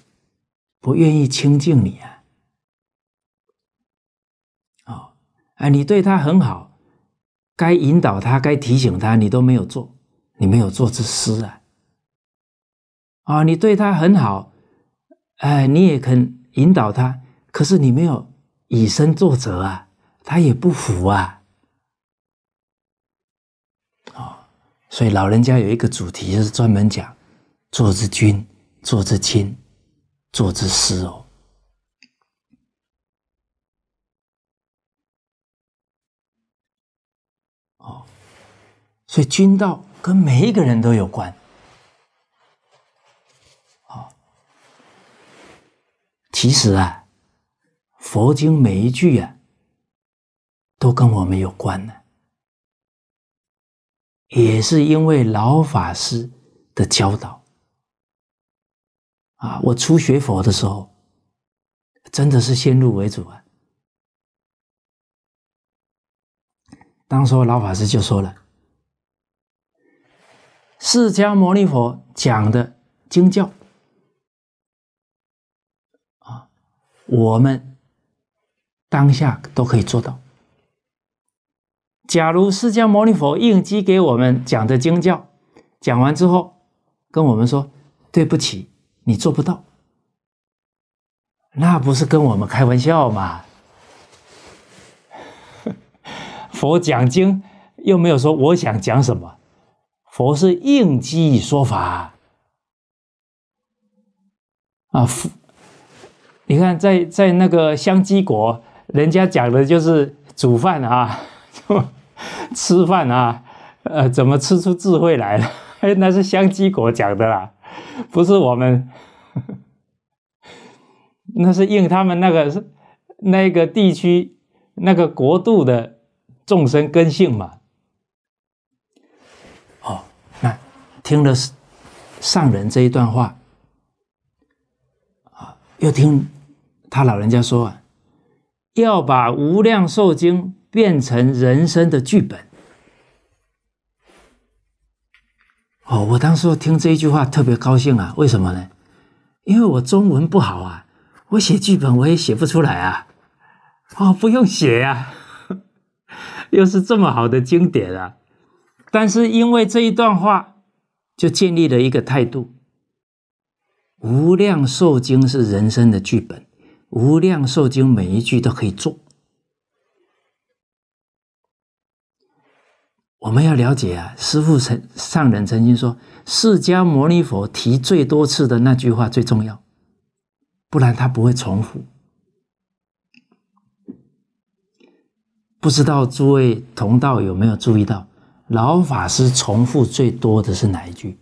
不愿意亲近你啊！哦，哎，你对他很好，该引导他，该提醒他，你都没有做，你没有做自私啊！啊，你对他很好，哎，你也肯引导他，可是你没有。以身作则啊，他也不服啊，哦，所以老人家有一个主题是专门讲：做之君，做之亲，做之师哦，哦，所以君道跟每一个人都有关，哦，其实啊。佛经每一句啊，都跟我们有关呢。也是因为老法师的教导啊，我初学佛的时候，真的是先入为主啊。当时老法师就说了，释迦牟尼佛讲的经教啊，我们。当下都可以做到。假如释迦牟尼佛应机给我们讲的经教，讲完之后跟我们说：“对不起，你做不到。”那不是跟我们开玩笑吗？佛讲经又没有说我想讲什么，佛是应机说法啊。佛，你看在在那个香积国。人家讲的就是煮饭啊，吃饭啊，呃，怎么吃出智慧来了？那是香积果讲的啦，不是我们，那是应他们那个那个地区、那个国度的众生根性嘛。哦，那听了上人这一段话，啊，又听他老人家说啊。要把《无量寿经》变成人生的剧本。哦，我当时听这一句话特别高兴啊！为什么呢？因为我中文不好啊，我写剧本我也写不出来啊。哦，不用写啊，又是这么好的经典啊！但是因为这一段话，就建立了一个态度：《无量寿经》是人生的剧本。《无量寿经》每一句都可以做，我们要了解啊。师父曾上人曾经说，释迦牟尼佛提最多次的那句话最重要，不然他不会重复。不知道诸位同道有没有注意到，老法师重复最多的是哪一句？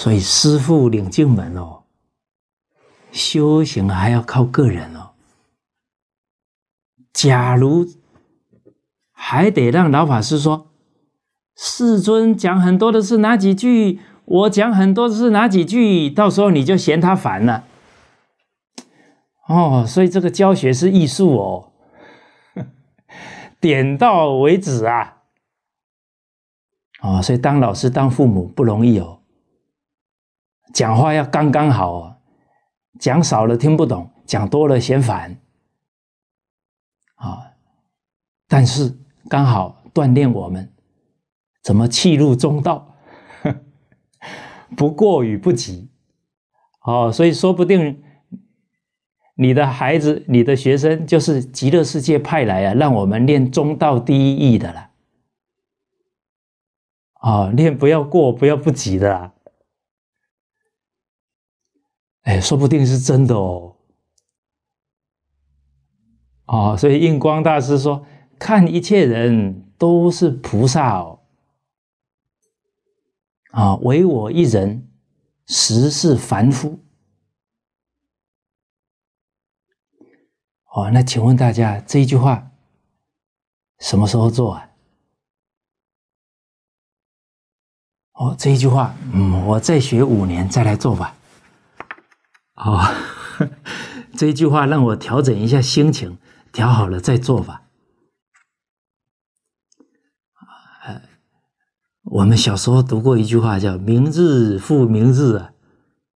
所以师傅领进门哦，修行还要靠个人哦。假如还得让老法师说，世尊讲很多的是哪几句？我讲很多的是哪几句？到时候你就嫌他烦了。哦，所以这个教学是艺术哦，点到为止啊。啊，所以当老师当父母不容易哦。讲话要刚刚好，讲少了听不懂，讲多了嫌烦，啊！但是刚好锻炼我们怎么气入中道，不过与不及，哦，所以说不定你的孩子、你的学生就是极乐世界派来啊，让我们练中道第一义的了，啊，练不要过、不要不及的。哎，说不定是真的哦！哦，所以印光大师说：“看一切人都是菩萨，啊，唯我一人实是凡夫。”哦，那请问大家，这一句话什么时候做啊？哦，这一句话，嗯，我再学五年再来做吧。哦，这句话让我调整一下心情，调好了再做吧。我们小时候读过一句话，叫“明日复明日啊，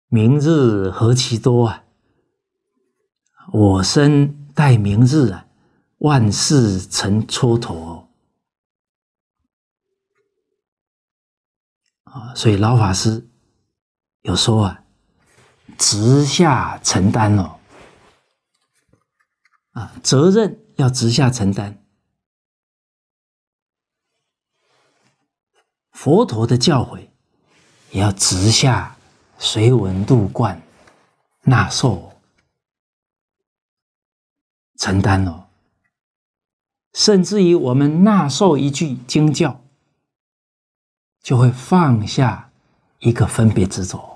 明日何其多啊，我生待明日啊，万事成蹉跎”。啊，所以老法师有说啊。直下承担哦，啊，责任要直下承担。佛陀的教诲也要直下随文度观纳受承担哦，甚至于我们纳受一句经教，就会放下一个分别执着。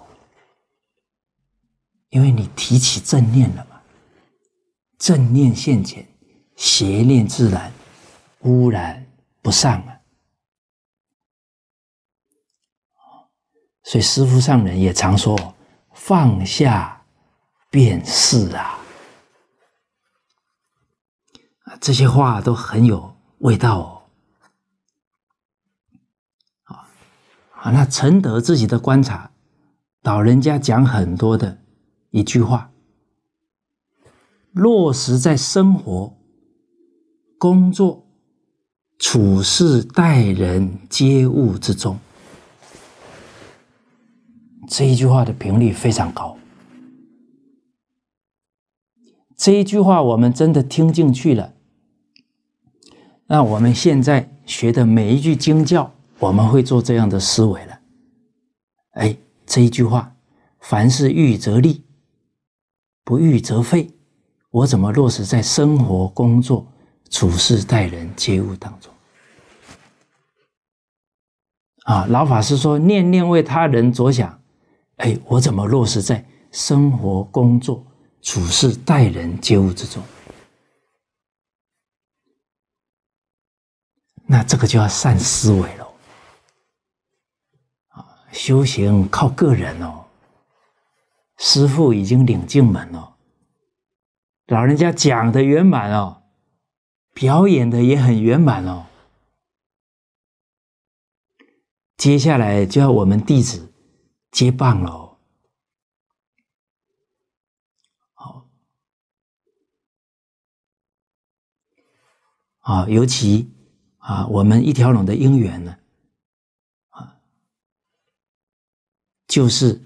因为你提起正念了嘛，正念现前，邪念自然污染不上啊。所以师父上人也常说：“放下便是啊。”这些话都很有味道哦。好，那承德自己的观察，老人家讲很多的。一句话，落实在生活、工作、处事、待人、接物之中。这一句话的频率非常高。这一句话我们真的听进去了。那我们现在学的每一句经教，我们会做这样的思维了。哎，这一句话，凡事预则立。不欲则废，我怎么落实在生活、工作、处事、待人、接物当中？啊，老法师说，念念为他人着想，哎，我怎么落实在生活、工作、处事、待人、接物之中？那这个就要善思维了。啊，修行靠个人哦。师傅已经领进门了，老人家讲的圆满哦，表演的也很圆满哦。接下来就要我们弟子接棒喽。好，啊，尤其啊，我们一条龙的姻缘呢，啊，就是。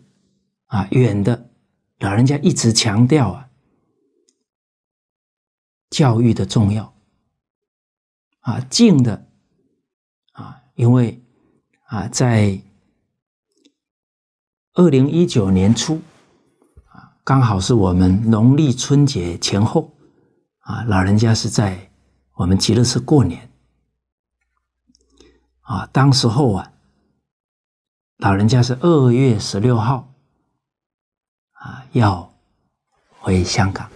啊，远的，老人家一直强调啊，教育的重要。啊，近的，啊，因为啊，在二零一九年初，啊，刚好是我们农历春节前后，啊，老人家是在我们吉乐寺过年。啊，当时候啊，老人家是二月十六号。要回香港，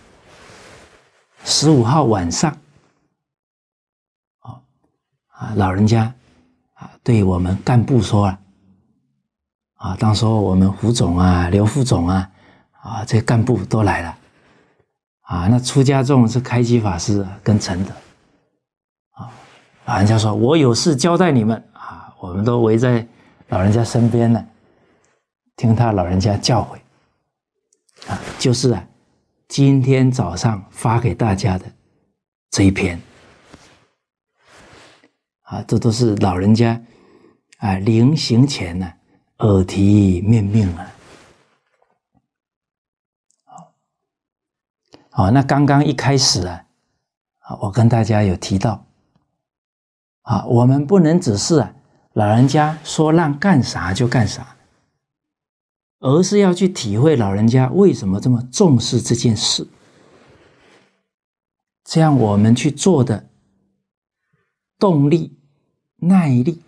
十五号晚上，啊啊，老人家啊，对我们干部说了，啊，当时我们胡总啊、刘副总啊，啊，这干部都来了，啊，那出家众是开基法师跟陈德，啊，老人家说我有事交代你们啊，我们都围在老人家身边呢，听他老人家教诲。啊，就是啊，今天早上发给大家的这一篇啊，这都是老人家啊临行前呢耳提面命啊。好，好，那刚刚一开始啊，啊，我跟大家有提到啊，我们不能只是啊，老人家说让干啥就干啥。而是要去体会老人家为什么这么重视这件事，这样我们去做的动力、耐力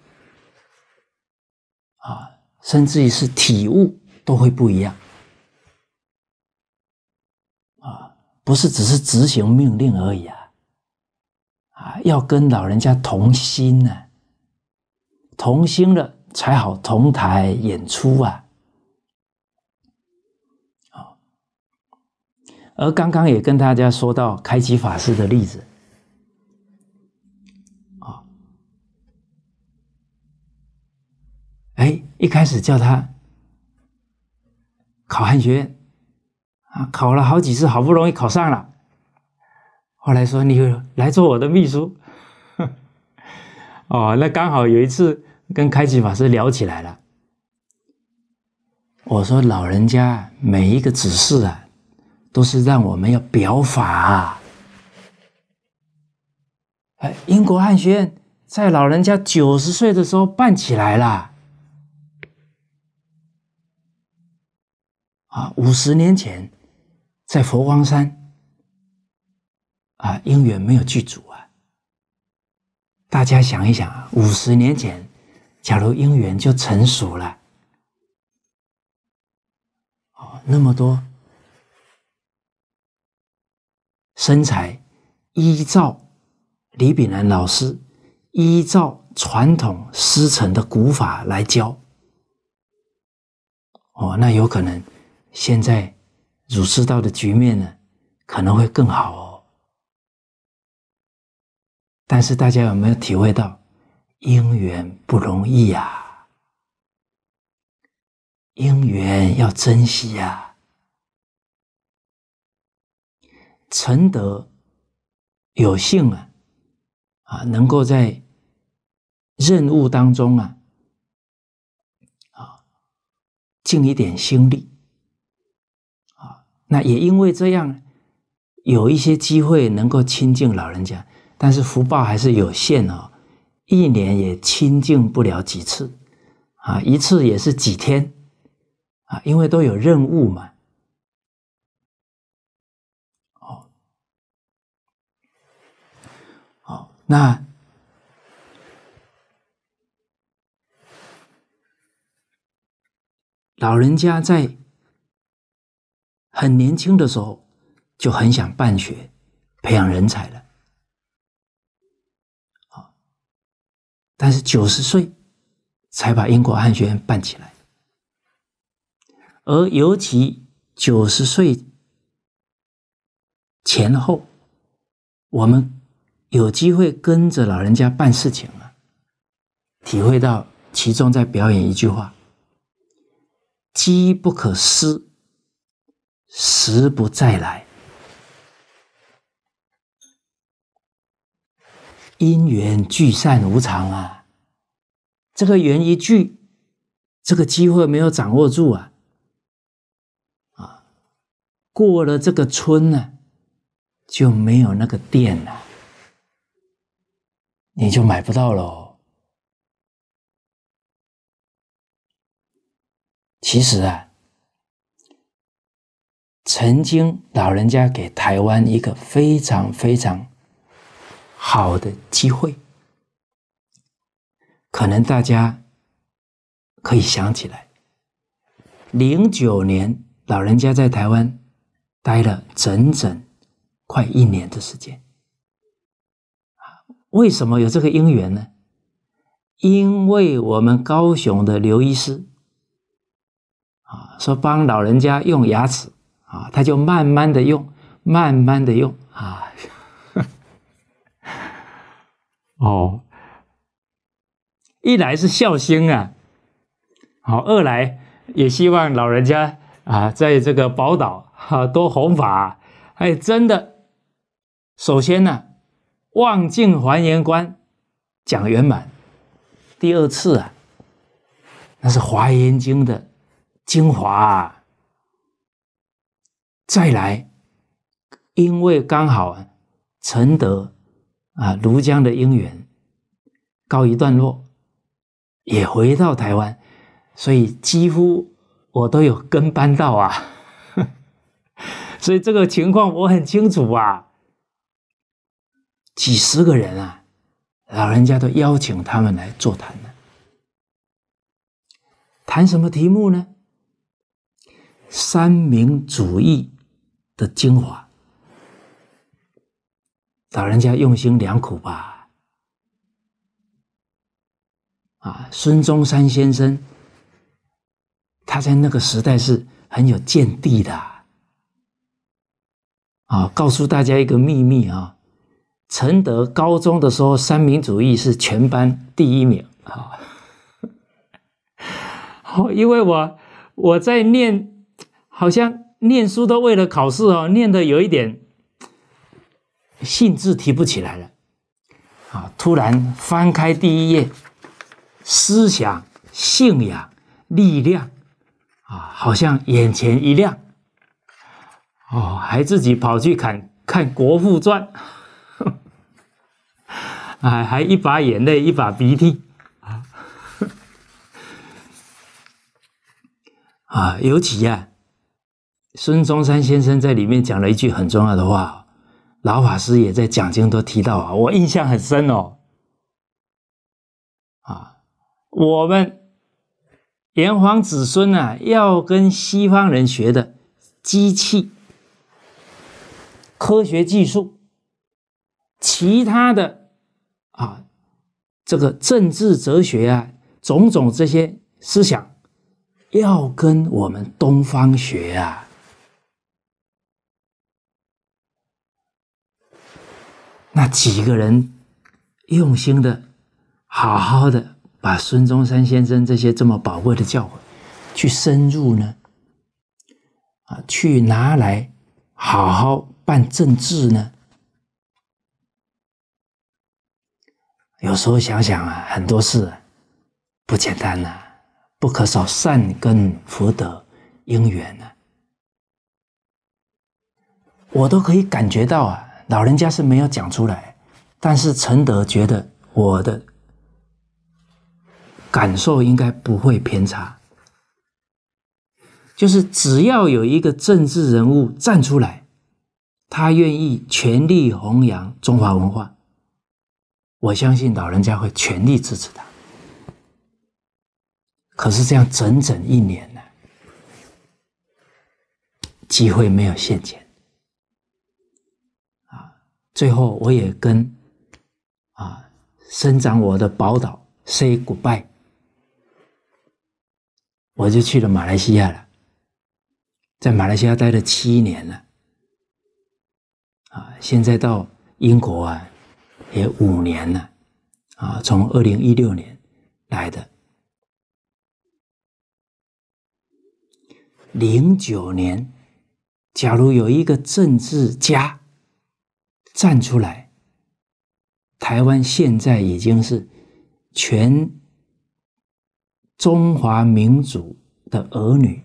啊，甚至于是体悟都会不一样啊，不是只是执行命令而已啊，啊，要跟老人家同心呢，同心了才好同台演出啊。而刚刚也跟大家说到开启法师的例子，啊，哎，一开始叫他考汉学院啊，考了好几次，好不容易考上了。后来说你来做我的秘书，哦，那刚好有一次跟开启法师聊起来了。我说老人家每一个指示啊。都是让我们要表法。哎，英国汉学院在老人家九十岁的时候办起来了。啊，五十年前在佛光山，啊，姻缘没有具足啊。大家想一想啊，五十年前，假如姻缘就成熟了，哦，那么多。身材依照李炳南老师依照传统师承的古法来教哦，那有可能现在儒释道的局面呢可能会更好哦。但是大家有没有体会到，因缘不容易呀，因缘要珍惜呀。承德有幸啊，啊，能够在任务当中啊，啊，尽一点心力啊。那也因为这样，有一些机会能够亲近老人家，但是福报还是有限哦，一年也亲近不了几次啊，一次也是几天啊，因为都有任务嘛。那老人家在很年轻的时候就很想办学、培养人才了，好，但是九十岁才把英国汉学院办起来，而尤其九十岁前后，我们。有机会跟着老人家办事情啊，体会到其中在表演一句话：“机不可失，时不再来。”因缘聚散无常啊，这个缘一聚，这个机会没有掌握住啊，啊，过了这个村呢，就没有那个店了。你就买不到喽。其实啊，曾经老人家给台湾一个非常非常好的机会，可能大家可以想起来，零九年老人家在台湾待了整整快一年的时间。为什么有这个因缘呢？因为我们高雄的刘医师啊，说帮老人家用牙齿啊，他就慢慢的用，慢慢的用啊。哦，一来是孝心啊，好，二来也希望老人家啊，在这个宝岛哈多弘法。哎，真的，首先呢。望尽还严观，讲圆满。第二次啊，那是华严经的精华。再来，因为刚好啊，承德啊，庐江的因缘告一段落，也回到台湾，所以几乎我都有跟班到啊，所以这个情况我很清楚啊。几十个人啊，老人家都邀请他们来座谈谈什么题目呢？三民主义的精华。老人家用心良苦吧。啊，孙中山先生，他在那个时代是很有见地的。啊，告诉大家一个秘密啊。承德高中的时候，三民主义是全班第一名啊！好，因为我我在念，好像念书都为了考试哦，念的有一点兴致提不起来了啊！突然翻开第一页，思想、信仰、力量啊，好像眼前一亮哦，还自己跑去看看《国富传》。还还一把眼泪一把鼻涕，啊，啊，尤其呀，孙中山先生在里面讲了一句很重要的话，老法师也在讲经都提到啊，我印象很深哦，啊，我们炎黄子孙啊，要跟西方人学的机器、科学技术，其他的。啊，这个政治哲学啊，种种这些思想，要跟我们东方学啊，那几个人用心的，好好的把孙中山先生这些这么宝贵的教诲，去深入呢，啊，去拿来好好办政治呢。有时候想想啊，很多事不简单呐，不可少善根福德因缘呐，我都可以感觉到啊，老人家是没有讲出来，但是陈德觉得我的感受应该不会偏差，就是只要有一个政治人物站出来，他愿意全力弘扬中华文化。我相信老人家会全力支持他。可是这样整整一年呢，机会没有现前，啊，最后我也跟啊生长我的宝岛 say goodbye，我就去了马来西亚了，在马来西亚待了七年了，啊，现在到英国啊。也五年了，啊，从二零一六年来的。零九年，假如有一个政治家站出来，台湾现在已经是全中华民族的儿女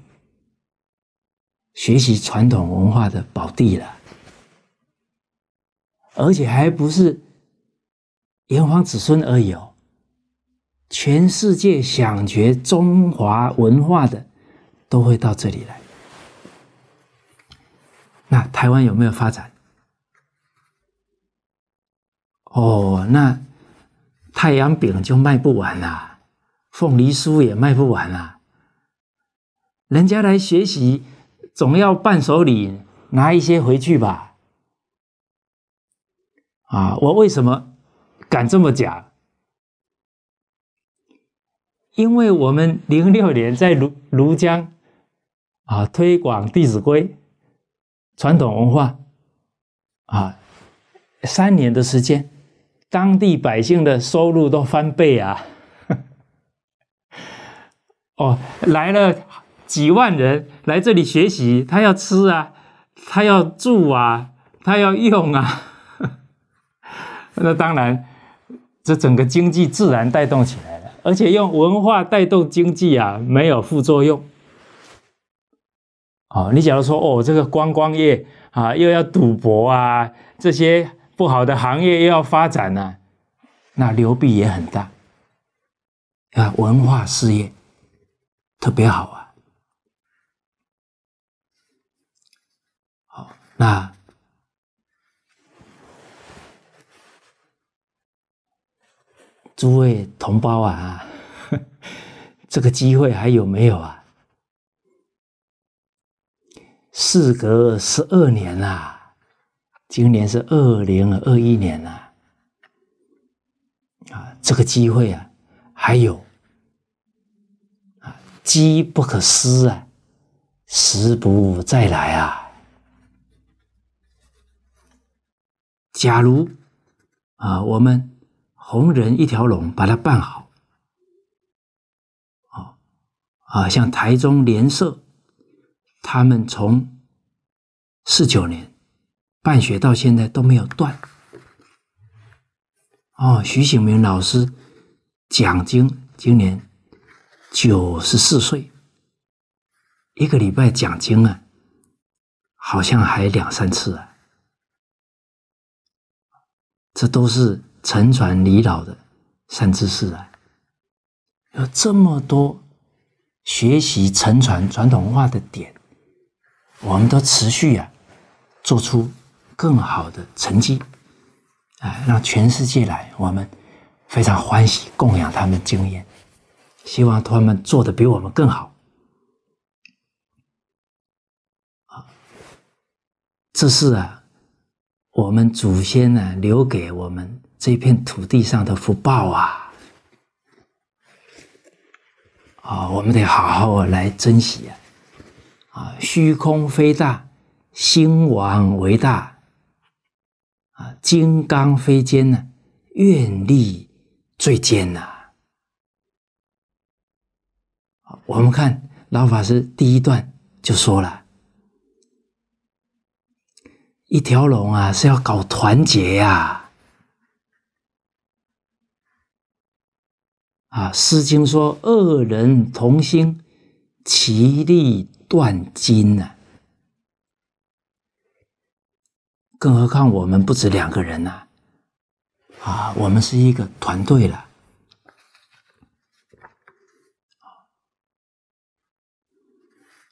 学习传统文化的宝地了，而且还不是。炎黄子孙而已哦，全世界想学中华文化的都会到这里来。那台湾有没有发展？哦，那太阳饼就卖不完啦，凤梨酥也卖不完啦。人家来学习，总要伴手礼拿一些回去吧。啊，我为什么？敢这么讲，因为我们零六年在庐庐江啊推广《弟子规》传统文化啊，三年的时间，当地百姓的收入都翻倍啊！哦，来了几万人来这里学习，他要吃啊，他要住啊，他要用啊，那当然。这整个经济自然带动起来了，而且用文化带动经济啊，没有副作用。哦，你假如说哦，这个观光业啊，又要赌博啊，这些不好的行业又要发展呢，那流弊也很大啊。文化事业特别好啊。好，那。诸位同胞啊，这个机会还有没有啊？事隔十二年啦，今年是二零二一年了，啊，这个机会啊还有，机不可失啊，时不再来啊。假如啊，我们。同仁一条龙把它办好，哦啊，像台中联社，他们从四九年办学到现在都没有断。哦，徐醒明老师讲经，今年九十四岁，一个礼拜讲经啊，好像还两三次啊，这都是。沉船李老的善知识啊，有这么多学习沉船传统文化的点，我们都持续啊，做出更好的成绩，哎，让全世界来，我们非常欢喜供养他们经验，希望他们做的比我们更好。啊，这是啊，我们祖先呢留给我们。这片土地上的福报啊，啊，我们得好好来珍惜呀！啊，虚空非大，心王为大；啊，金刚非坚呢，愿力最坚呐。我们看老法师第一段就说了：一条龙啊，是要搞团结呀。啊，《诗经》说：“二人同心，其利断金。”呐，更何况我们不止两个人呐，啊，我们是一个团队了。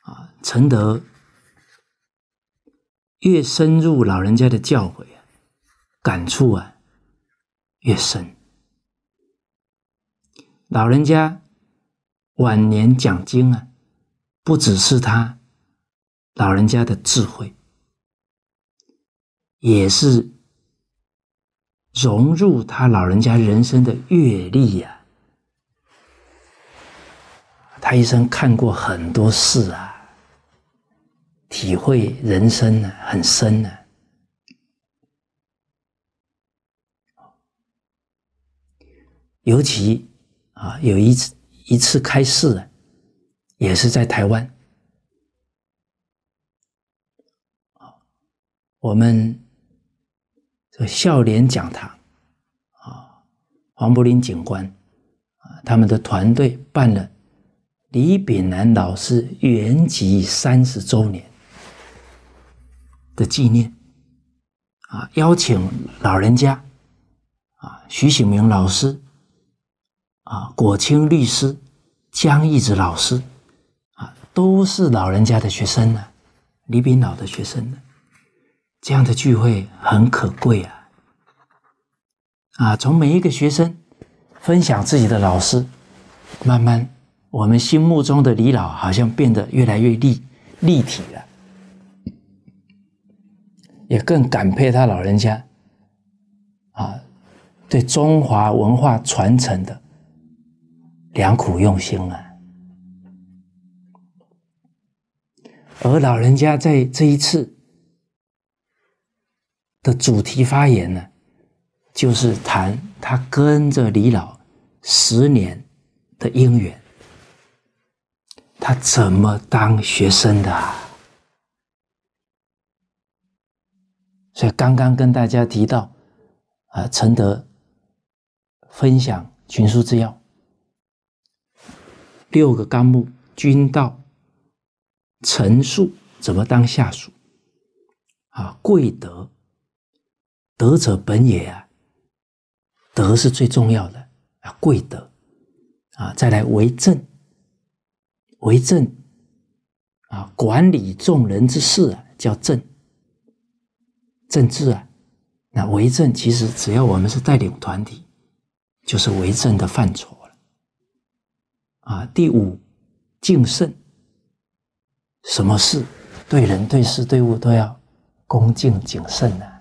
啊，承德越深入老人家的教诲啊，感触啊越深。老人家晚年讲经啊，不只是他老人家的智慧，也是融入他老人家人生的阅历呀。他一生看过很多事啊，体会人生呢很深呢，尤其。啊，有一次一次开示，也是在台湾，我们这笑脸讲堂，啊，黄柏林警官，啊，他们的团队办了李炳南老师圆寂三十周年的纪念，啊，邀请老人家，啊，徐醒明老师。啊，果清律师、江义子老师，啊，都是老人家的学生呢，李炳老的学生呢，这样的聚会很可贵啊！啊，从每一个学生分享自己的老师，慢慢我们心目中的李老好像变得越来越立立体了，也更感佩他老人家啊，对中华文化传承的。良苦用心啊！而老人家在这一次的主题发言呢，就是谈他跟着李老十年的姻缘，他怎么当学生的。所以刚刚跟大家提到啊，承德分享群书之要。六个纲目：君道、臣术，怎么当下属啊？贵德，德者本也啊，德是最重要的啊。贵德啊，再来为政，为政啊，管理众人之事啊，叫政政治啊。那为政，其实只要我们是带领团体，就是为政的范畴。啊，第五，敬慎。什么事，对人、对事、对物都要恭敬谨慎啊。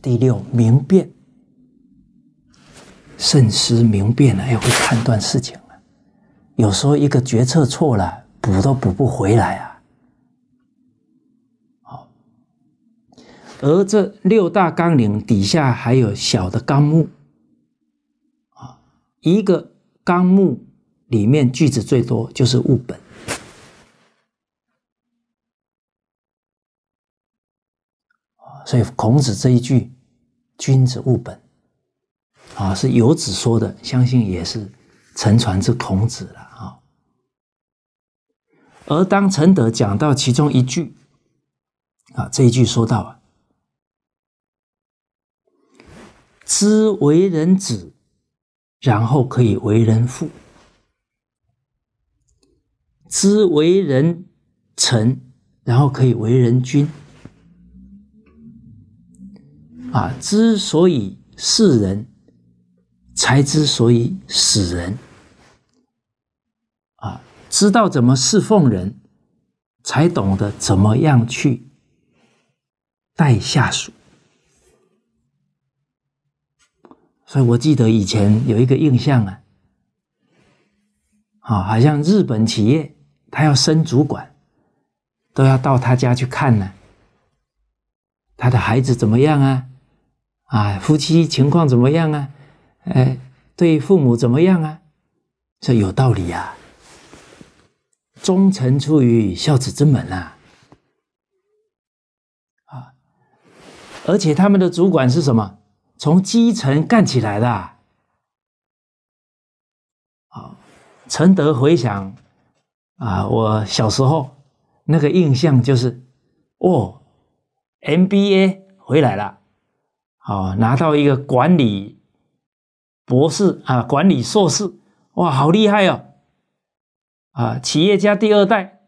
第六，明辨，慎思明辨呢，要会判断事情啊。有时候一个决策错了，补都补不回来啊。好，而这六大纲领底下还有小的纲目，啊，一个。纲目里面句子最多就是物本所以孔子这一句“君子务本”啊，是游子说的，相信也是承传之孔子了啊。而当陈德讲到其中一句啊，这一句说到啊，“知为人子”。然后可以为人父，知为人臣，然后可以为人君。啊，之所以是人，才之所以使人。啊，知道怎么侍奉人，才懂得怎么样去待下属。所以我记得以前有一个印象啊，好，好像日本企业他要升主管，都要到他家去看呢，他的孩子怎么样啊？啊，夫妻情况怎么样啊？哎，对父母怎么样啊？这有道理啊，忠臣出于孝子之门啊，啊，而且他们的主管是什么？从基层干起来的，啊，承德回想啊，我小时候那个印象就是，哦，MBA 回来了，好，拿到一个管理博士啊，管理硕士，哇，好厉害哦，啊，企业家第二代，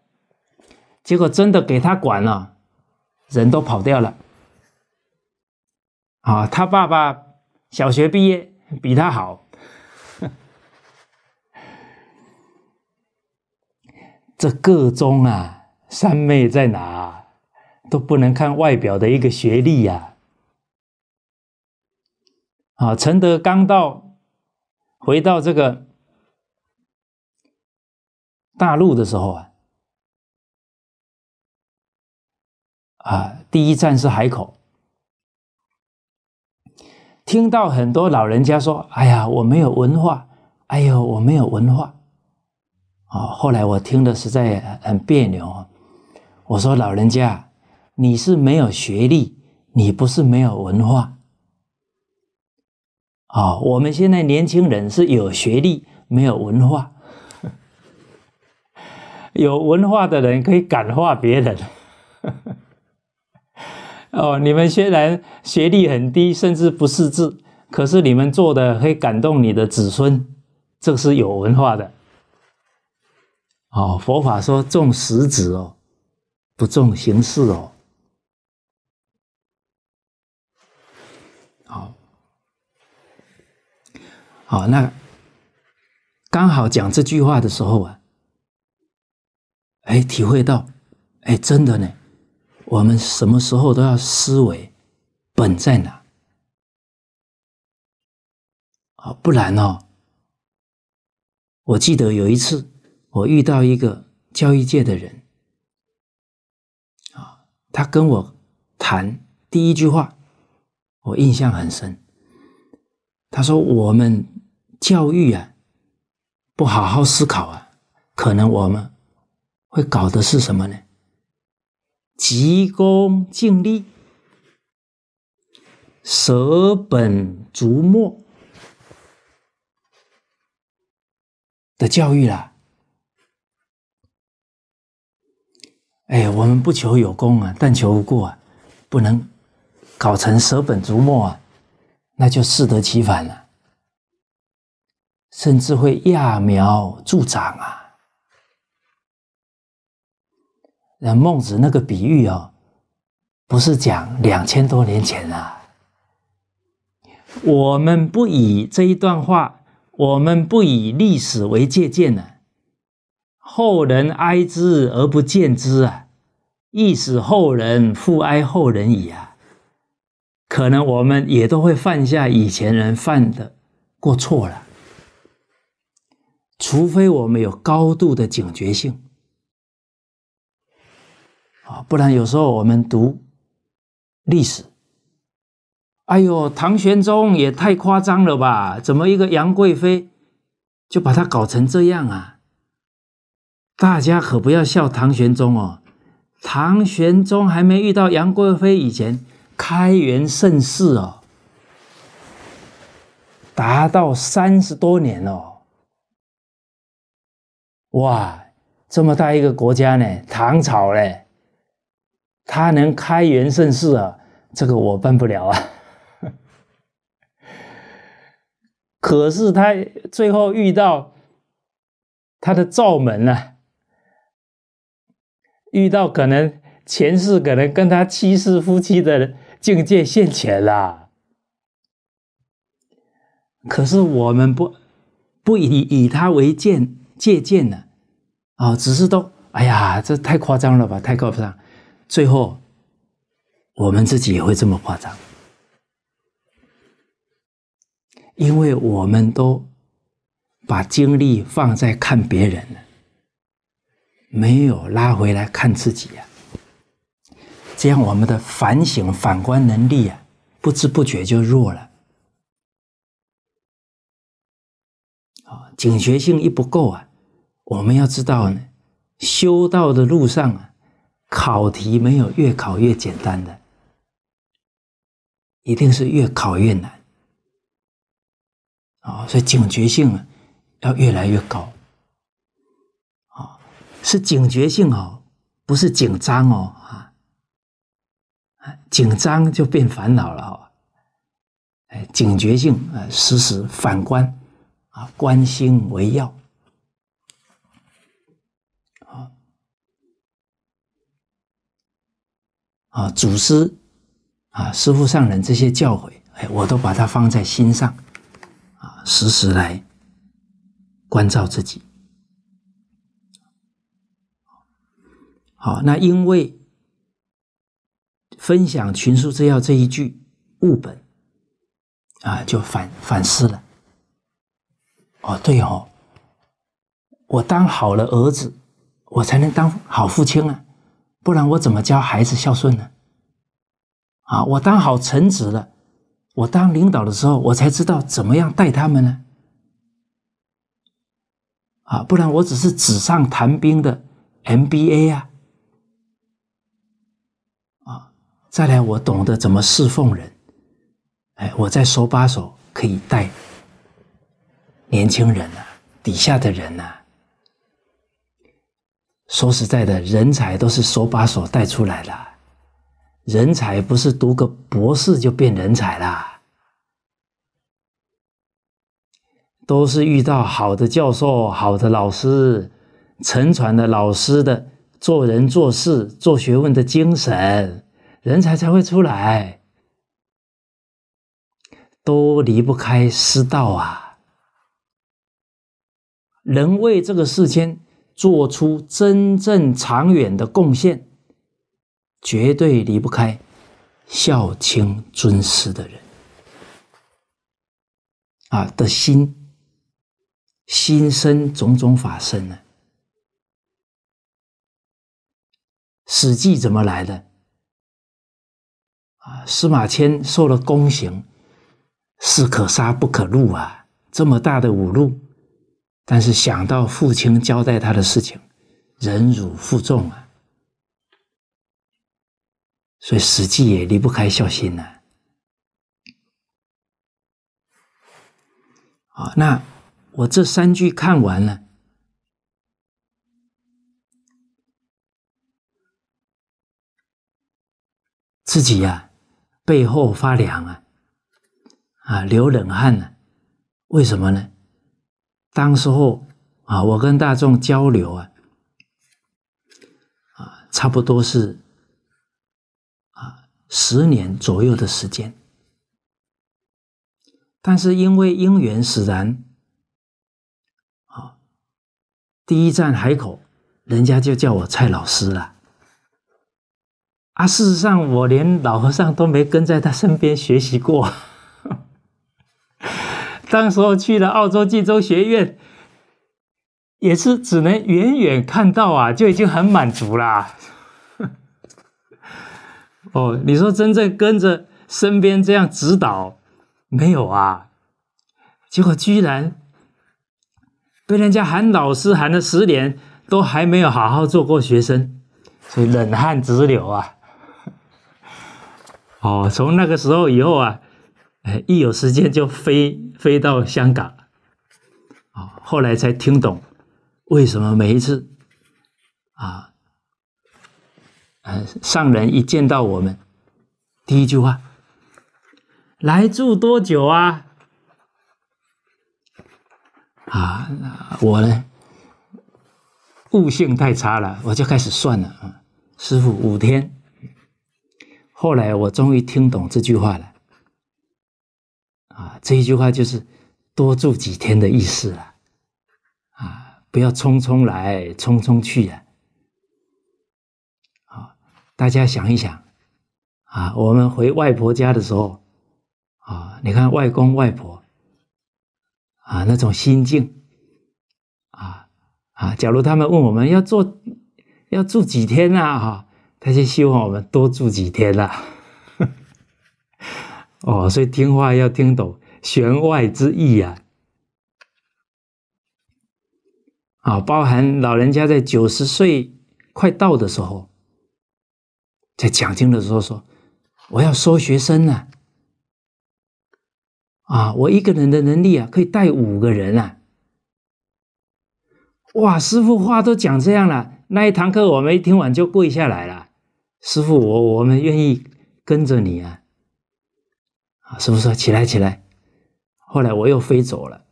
结果真的给他管了，人都跑掉了。啊，他爸爸小学毕业，比他好。这个中啊，三妹在哪啊？都不能看外表的一个学历呀。啊，陈德刚到回到这个大陆的时候啊，啊，第一站是海口。听到很多老人家说：“哎呀，我没有文化，哎呦，我没有文化。”哦，后来我听的实在很别扭。我说：“老人家，你是没有学历，你不是没有文化。哦，我们现在年轻人是有学历，没有文化。有文化的人可以感化别人。”哦，你们虽然学历很低，甚至不识字，可是你们做的会感动你的子孙，这是有文化的。哦，佛法说重实质哦，不重形式哦。好，好，那刚好讲这句话的时候啊，哎，体会到，哎，真的呢。我们什么时候都要思维，本在哪？啊，不然呢？我记得有一次我遇到一个教育界的人，啊，他跟我谈第一句话，我印象很深。他说：“我们教育啊，不好好思考啊，可能我们会搞的是什么呢？”急功近利、舍本逐末的教育啦，哎，我们不求有功啊，但求无过啊，不能搞成舍本逐末啊，那就适得其反了，甚至会揠苗助长啊。那孟子那个比喻哦，不是讲两千多年前啊。我们不以这一段话，我们不以历史为借鉴呢，后人哀之而不见之啊，亦使后人复哀后人矣啊。可能我们也都会犯下以前人犯的过错了，除非我们有高度的警觉性。啊，不然有时候我们读历史，哎呦，唐玄宗也太夸张了吧？怎么一个杨贵妃就把他搞成这样啊？大家可不要笑唐玄宗哦，唐玄宗还没遇到杨贵妃以前，开元盛世哦，达到三十多年哦，哇，这么大一个国家呢，唐朝嘞。他能开元盛世啊，这个我办不了啊。可是他最后遇到他的罩门呢，遇到可能前世可能跟他七世夫妻的境界限前了。可是我们不不以以他为鉴借鉴呢？哦，只是都哎呀，这太夸张了吧，太高了。最后，我们自己也会这么夸张，因为我们都把精力放在看别人了，没有拉回来看自己呀。这样我们的反省、反观能力啊，不知不觉就弱了。啊，警觉性一不够啊，我们要知道呢，修道的路上啊。考题没有越考越简单的，一定是越考越难，哦，所以警觉性要越来越高，好，是警觉性哦，不是紧张哦啊，啊，紧张就变烦恼了哦，哎，警觉性，啊，时时反观，啊，观心为要。啊，祖师，啊，师父上人这些教诲，哎，我都把它放在心上，啊，时时来关照自己。好，那因为分享《群书之要》这一句“悟本”，啊，就反反思了。哦，对哦，我当好了儿子，我才能当好父亲啊。不然我怎么教孩子孝顺呢？啊，我当好臣子了，我当领导的时候，我才知道怎么样带他们呢？啊，不然我只是纸上谈兵的 MBA 啊！啊，再来我懂得怎么侍奉人，哎，我在手把手可以带年轻人呢，底下的人呢？说实在的，人才都是手把手带出来的。人才不是读个博士就变人才啦，都是遇到好的教授、好的老师、成船的老师的做人、做事、做学问的精神，人才才会出来，都离不开师道啊。人为这个世间。做出真正长远的贡献，绝对离不开孝亲尊师的人啊的心。心生种种法生呢？《史记》怎么来的？啊，司马迁受了宫刑，士可杀不可辱啊，这么大的侮辱。但是想到父亲交代他的事情，忍辱负重啊，所以史记也离不开孝心呢。好，那我这三句看完了，自己呀，背后发凉啊，啊，流冷汗呢？为什么呢？当时候啊，我跟大众交流啊，啊，差不多是啊十年左右的时间。但是因为因缘使然，啊，第一站海口，人家就叫我蔡老师了。啊，事实上我连老和尚都没跟在他身边学习过。当时候去了澳洲济州学院，也是只能远远看到啊，就已经很满足啦。哦，你说真正跟着身边这样指导，没有啊？结果居然被人家喊老师喊了十年，都还没有好好做过学生，所以冷汗直流啊！哦，从那个时候以后啊。哎，一有时间就飞飞到香港，啊，后来才听懂为什么每一次，啊，呃，上人一见到我们，第一句话，来住多久啊？啊，我呢，悟性太差了，我就开始算了，师傅五天。后来我终于听懂这句话了。这一句话就是“多住几天”的意思了，啊，不要匆匆来，匆匆去呀。好，大家想一想，啊，我们回外婆家的时候，啊，你看外公外婆，啊，那种心境，啊啊，假如他们问我们要住要住几天呢？哈，他就希望我们多住几天了。哦，所以听话要听懂。弦外之意呀，啊，包含老人家在九十岁快到的时候，在讲经的时候说：“我要收学生呢，啊，我一个人的能力啊，可以带五个人啊。”哇，师傅话都讲这样了，那一堂课我没听完就跪下来了。师傅，我我们愿意跟着你啊，啊，师傅说：“起来，起来。”后来我又飞走了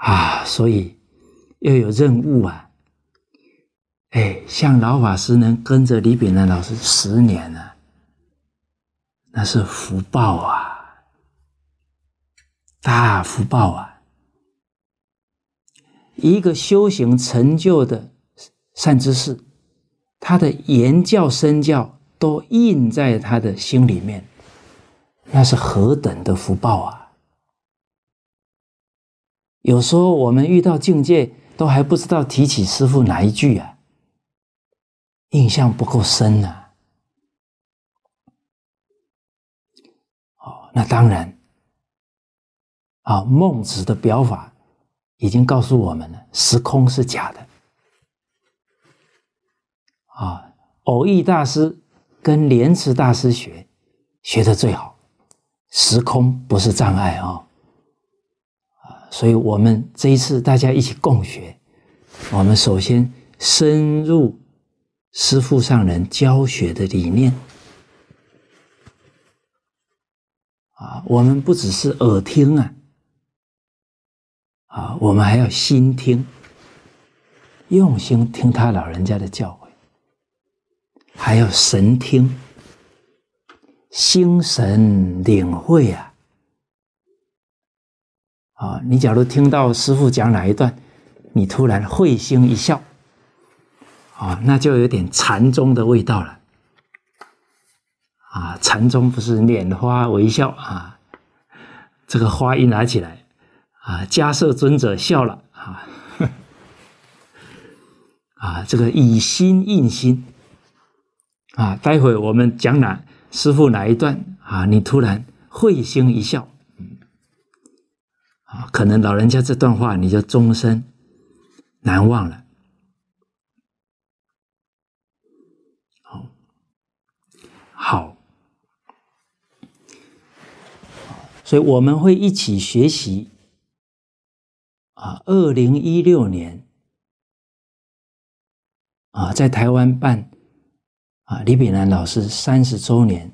啊，所以又有任务啊。哎，像老法师能跟着李炳南老师十年呢，那是福报啊，大福报啊！一个修行成就的善知识，他的言教身教都印在他的心里面。那是何等的福报啊！有时候我们遇到境界，都还不知道提起师傅哪一句啊，印象不够深呐。哦，那当然，啊，孟子的表法已经告诉我们了：时空是假的。啊，偶义大师跟莲池大师学，学的最好。时空不是障碍啊，啊，所以我们这一次大家一起共学，我们首先深入师父上人教学的理念啊，我们不只是耳听啊，啊，我们还要心听，用心听他老人家的教诲，还要神听。心神领会啊！啊，你假如听到师傅讲哪一段，你突然会心一笑，啊，那就有点禅宗的味道了。啊，禅宗不是拈花微笑啊？这个花一拿起来，啊，迦叶尊者笑了啊！啊，这个以心印心啊！待会我们讲哪？师傅哪一段啊？你突然会心一笑，嗯，啊，可能老人家这段话你就终身难忘了。好，好，所以我们会一起学习啊，二零一六年啊，在台湾办。啊，李炳南老师三十周年，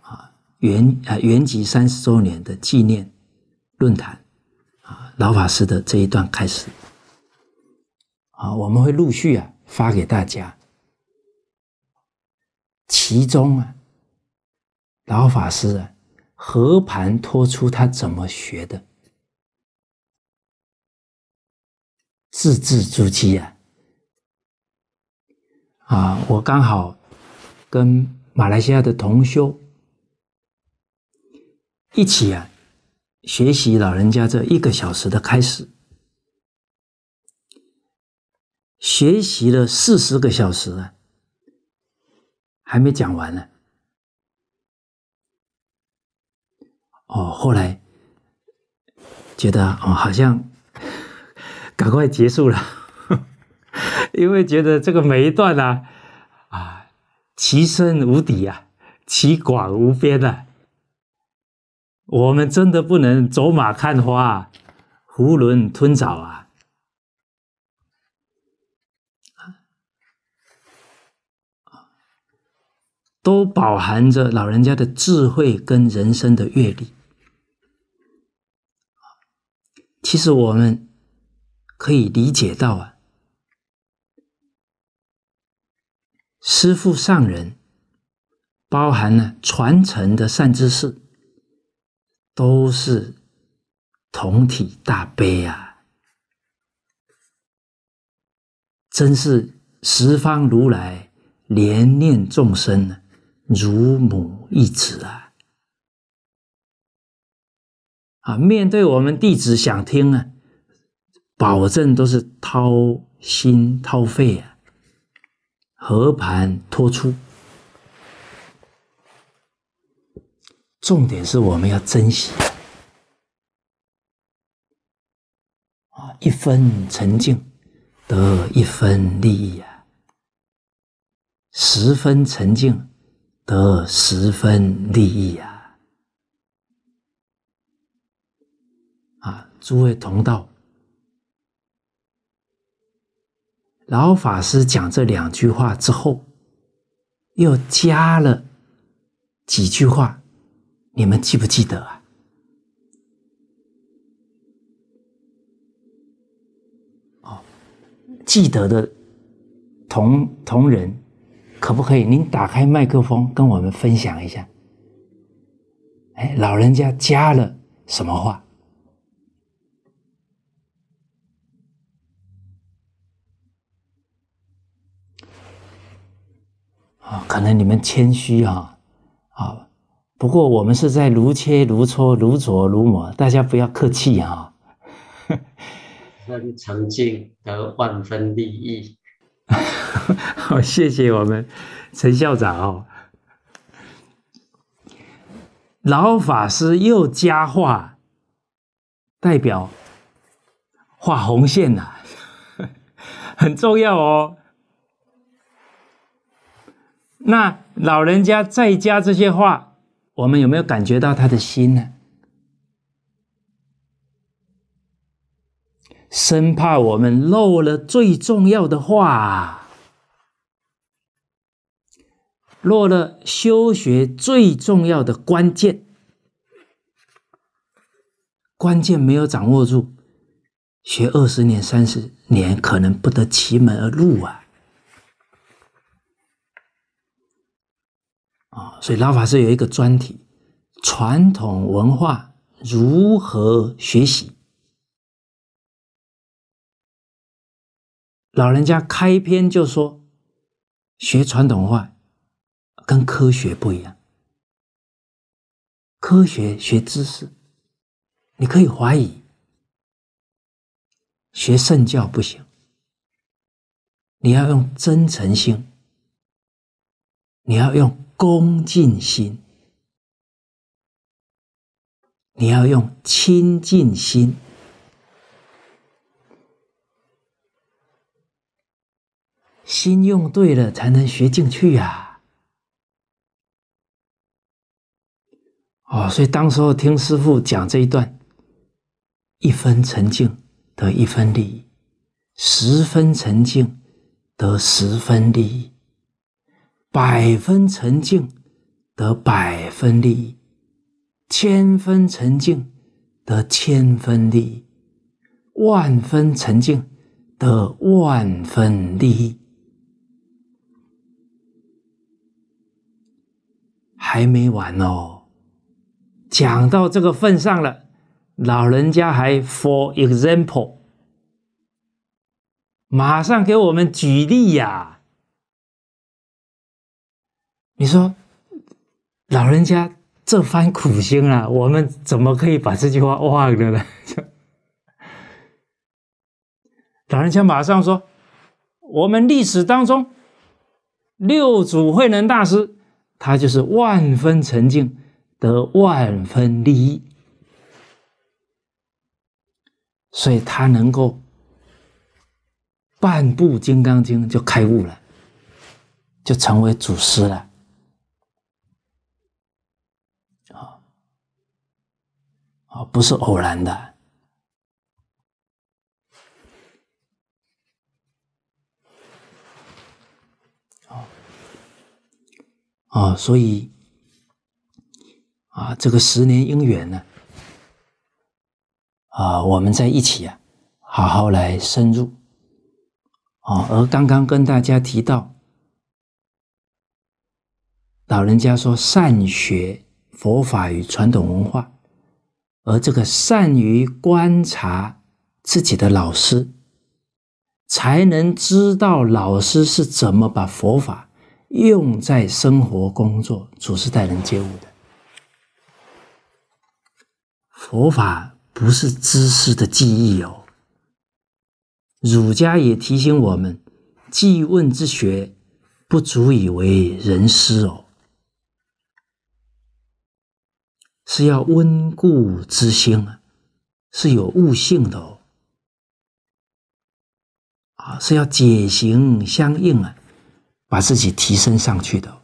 啊，原啊原籍三十周年的纪念论坛，啊，老法师的这一段开始，啊，我们会陆续啊发给大家，其中啊，老法师啊，和盘托出他怎么学的，字字珠玑啊，啊，我刚好。跟马来西亚的同修一起啊，学习老人家这一个小时的开始，学习了四十个小时啊，还没讲完呢。哦，后来觉得哦，好像赶快结束了，因为觉得这个每一段啊。其深无底啊，其广无边啊，我们真的不能走马看花、囫囵吞枣啊，都饱含着老人家的智慧跟人生的阅历。其实我们可以理解到啊。师父上人包含了传承的善知识，都是同体大悲啊！真是十方如来怜念众生如母一子啊！啊，面对我们弟子想听啊，保证都是掏心掏肺啊！和盘托出，重点是我们要珍惜啊！一分沉静得一分利益啊，十分沉静得十分利益啊！啊，诸位同道。老法师讲这两句话之后，又加了几句话，你们记不记得啊？哦，记得的同同仁，可不可以？您打开麦克风跟我们分享一下。哎，老人家加了什么话？可能你们谦虚啊，啊，不过我们是在如切如磋，如琢如磨，大家不要客气啊。分成绩得万分利益，好，谢谢我们陈校长哦。老法师又加话，代表画红线呐，很重要哦。那老人家在家这些话，我们有没有感觉到他的心呢？生怕我们漏了最重要的话，漏了修学最重要的关键，关键没有掌握住，学二十年、三十年，可能不得其门而入啊。所以，老法师有一个专题：传统文化如何学习。老人家开篇就说，学传统文化跟科学不一样，科学学知识，你可以怀疑；学圣教不行，你要用真诚心，你要用。恭敬心，你要用清净心，心用对了，才能学进去呀。哦，所以当时候听师傅讲这一段，一分沉静得一分利益，十分沉静得十分利益。百分沉静得百分利益，千分沉静得千分利益，万分沉静得万分利益，还没完哦！讲到这个份上了，老人家还 For example，马上给我们举例呀。你说老人家这番苦心啊，我们怎么可以把这句话忘了呢？老人家马上说：“我们历史当中，六祖慧能大师，他就是万分沉静，得万分利益，所以他能够半部《金刚经》就开悟了，就成为祖师了。”不是偶然的，啊啊，所以啊，这个十年姻缘呢，啊，我们在一起啊，好好来深入，啊，而刚刚跟大家提到，老人家说善学佛法与传统文化。而这个善于观察自己的老师，才能知道老师是怎么把佛法用在生活、工作、处事、待人、接物的。佛法不是知识的记忆哦。儒家也提醒我们，记问之学不足以为人师哦。是要温故知新啊，是有悟性的哦，啊是要解行相应啊，把自己提升上去的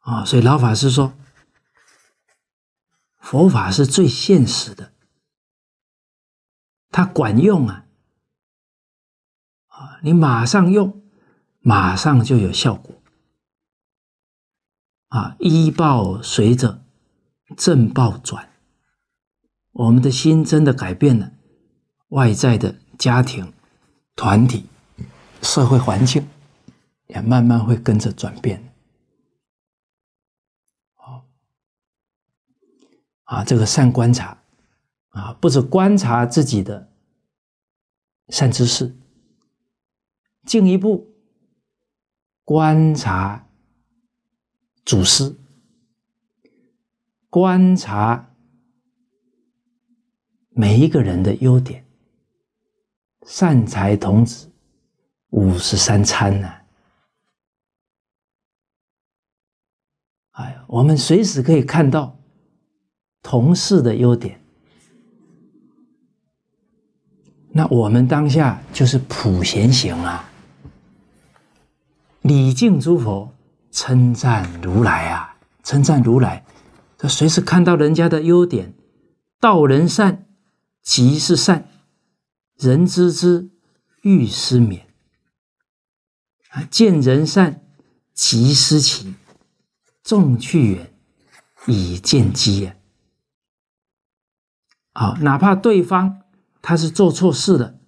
啊，所以老法师说，佛法是最现实的，它管用啊，啊，你马上用。马上就有效果啊！医报随着正报转，我们的心真的改变了，外在的家庭、团体、社会环境也慢慢会跟着转变。啊，这个善观察啊，不止观察自己的善知识，进一步。观察祖师，观察每一个人的优点，善财童子五十三餐呢？哎，我们随时可以看到同事的优点，那我们当下就是普贤行啊。礼敬诸佛，称赞如来啊！称赞如来，他随时看到人家的优点，道人善即是善，人知之欲思免。啊，见人善即思情，众去远以见机也。好，哪怕对方他是做错事的，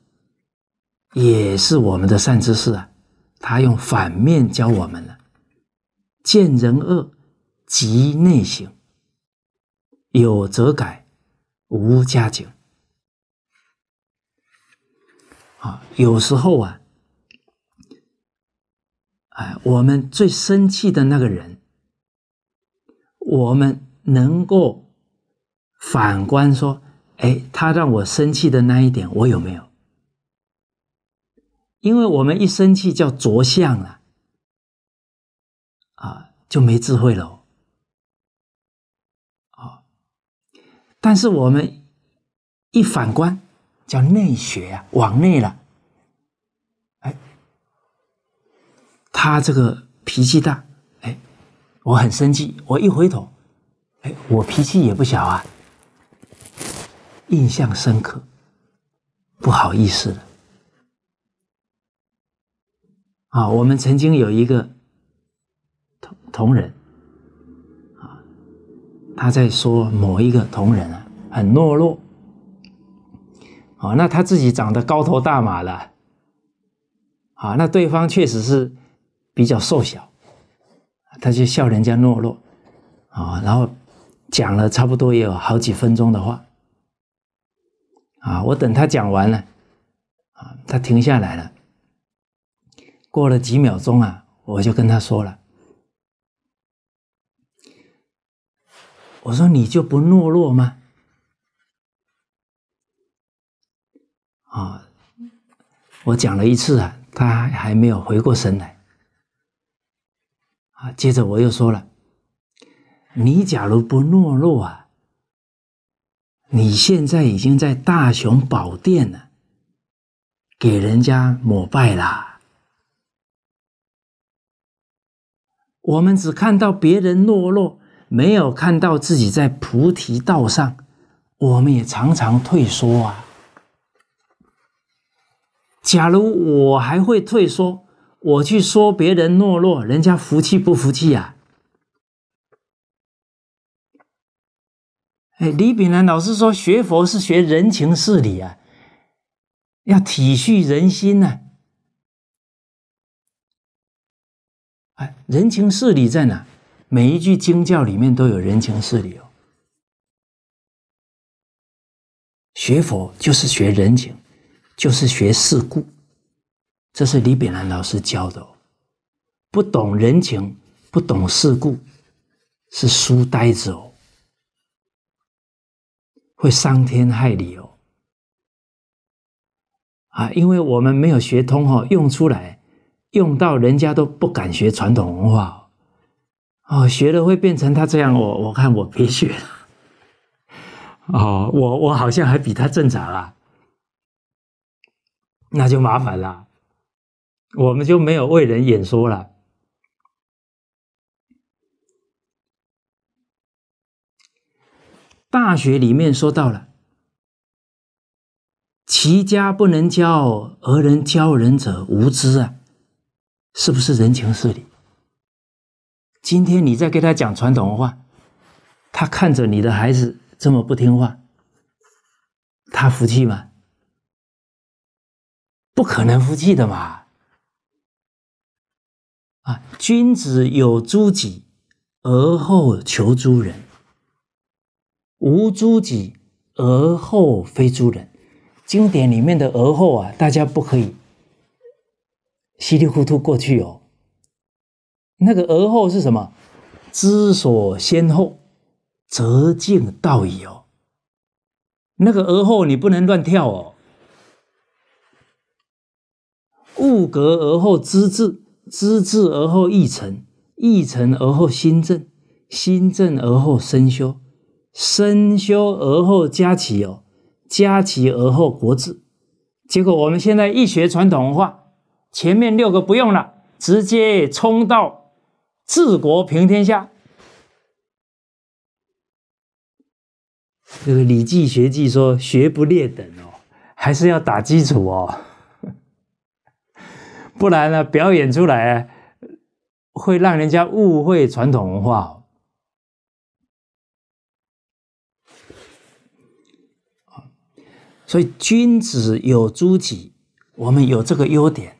也是我们的善之事啊。他用反面教我们了：见人恶，即内省；有则改，无加警。啊，有时候啊，哎，我们最生气的那个人，我们能够反观说：哎，他让我生气的那一点，我有没有？因为我们一生气叫着相了啊，就没智慧了。哦。但是我们一反观，叫内学啊，往内了。哎，他这个脾气大，哎，我很生气。我一回头，哎，我脾气也不小啊。印象深刻，不好意思了。啊，我们曾经有一个同同仁啊，他在说某一个同仁啊很懦弱，哦，那他自己长得高头大马了，啊，那对方确实是比较瘦小，他就笑人家懦弱啊，然后讲了差不多也有好几分钟的话，啊，我等他讲完了，啊，他停下来了。过了几秒钟啊，我就跟他说了：“我说你就不懦弱吗？”啊，我讲了一次啊，他还没有回过神来。啊，接着我又说了：“你假如不懦弱啊，你现在已经在大雄宝殿了，给人家膜拜啦。”我们只看到别人懦弱，没有看到自己在菩提道上。我们也常常退缩啊。假如我还会退缩，我去说别人懦弱，人家服气不服气呀？哎，李炳南老师说，学佛是学人情事理啊，要体恤人心啊。哎，人情事理在哪？每一句经教里面都有人情事理哦。学佛就是学人情，就是学世故，这是李炳南老师教的哦。不懂人情，不懂世故，是书呆子哦，会伤天害理哦。啊，因为我们没有学通哦，用出来。用到人家都不敢学传统文化，哦，学了会变成他这样，我我看我别学，哦，我我好像还比他正常啊，那就麻烦了，我们就没有为人演说了。大学里面说到了，其家不能教而人教人者无知啊。是不是人情世理？今天你在给他讲传统文化，他看着你的孩子这么不听话，他服气吗？不可能服气的嘛！啊，君子有诸己，而后求诸人；无诸己，而后非诸人。经典里面的“而后”啊，大家不可以。稀里糊涂过去哦，那个而后是什么？知所先后，则近道矣哦。那个而后你不能乱跳哦。物格而后知至，知至而后意诚，意诚而后心正，心正而后身修，身修而后家齐哦，家齐而后国治。结果我们现在一学传统文化。前面六个不用了，直接冲到治国平天下。这个《礼记学记》说：“学不列等哦，还是要打基础哦，不然呢，表演出来会让人家误会传统文化哦。”所以，君子有诸己，我们有这个优点。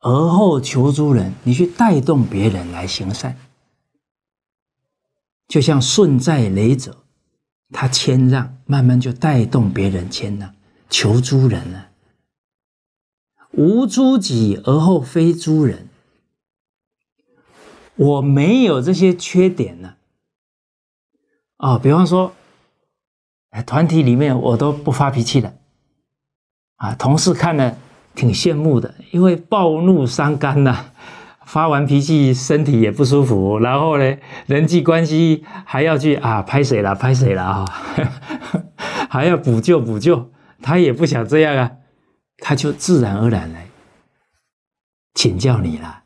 而后求诸人，你去带动别人来行善，就像顺在雷者，他谦让，慢慢就带动别人谦让，求诸人了。无诸己而后非诸人，我没有这些缺点了啊！比方说，团体里面我都不发脾气的，啊，同事看了。挺羡慕的，因为暴怒伤肝呐，发完脾气身体也不舒服，然后呢，人际关系还要去啊拍谁了拍谁了啊，还要补救补救，他也不想这样啊，他就自然而然来，请教你了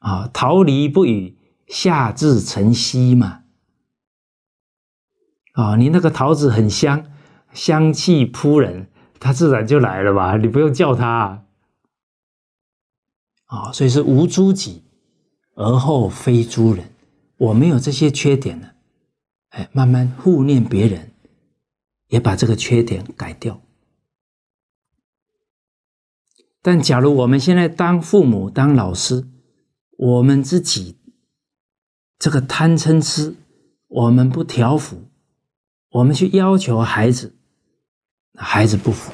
啊，桃梨不语，夏至晨曦嘛，啊，你那个桃子很香，香气扑人。他自然就来了吧，你不用叫他啊，所以是无诸己而后非诸人。我没有这些缺点了，哎，慢慢互念别人，也把这个缺点改掉。但假如我们现在当父母、当老师，我们自己这个贪嗔痴，我们不调伏，我们去要求孩子。孩子不服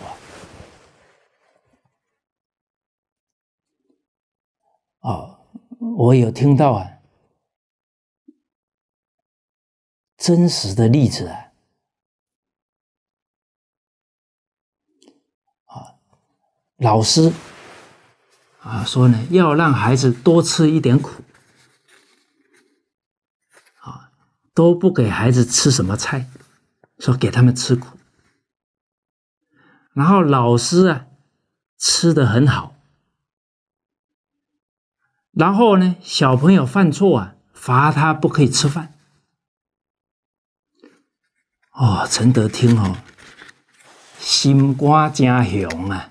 啊！我有听到啊，真实的例子啊！啊，老师啊说呢，要让孩子多吃一点苦，啊，都不给孩子吃什么菜，说给他们吃苦。然后老师啊，吃的很好。然后呢，小朋友犯错啊，罚他不可以吃饭。哦，陈德听哦，心肝真雄啊！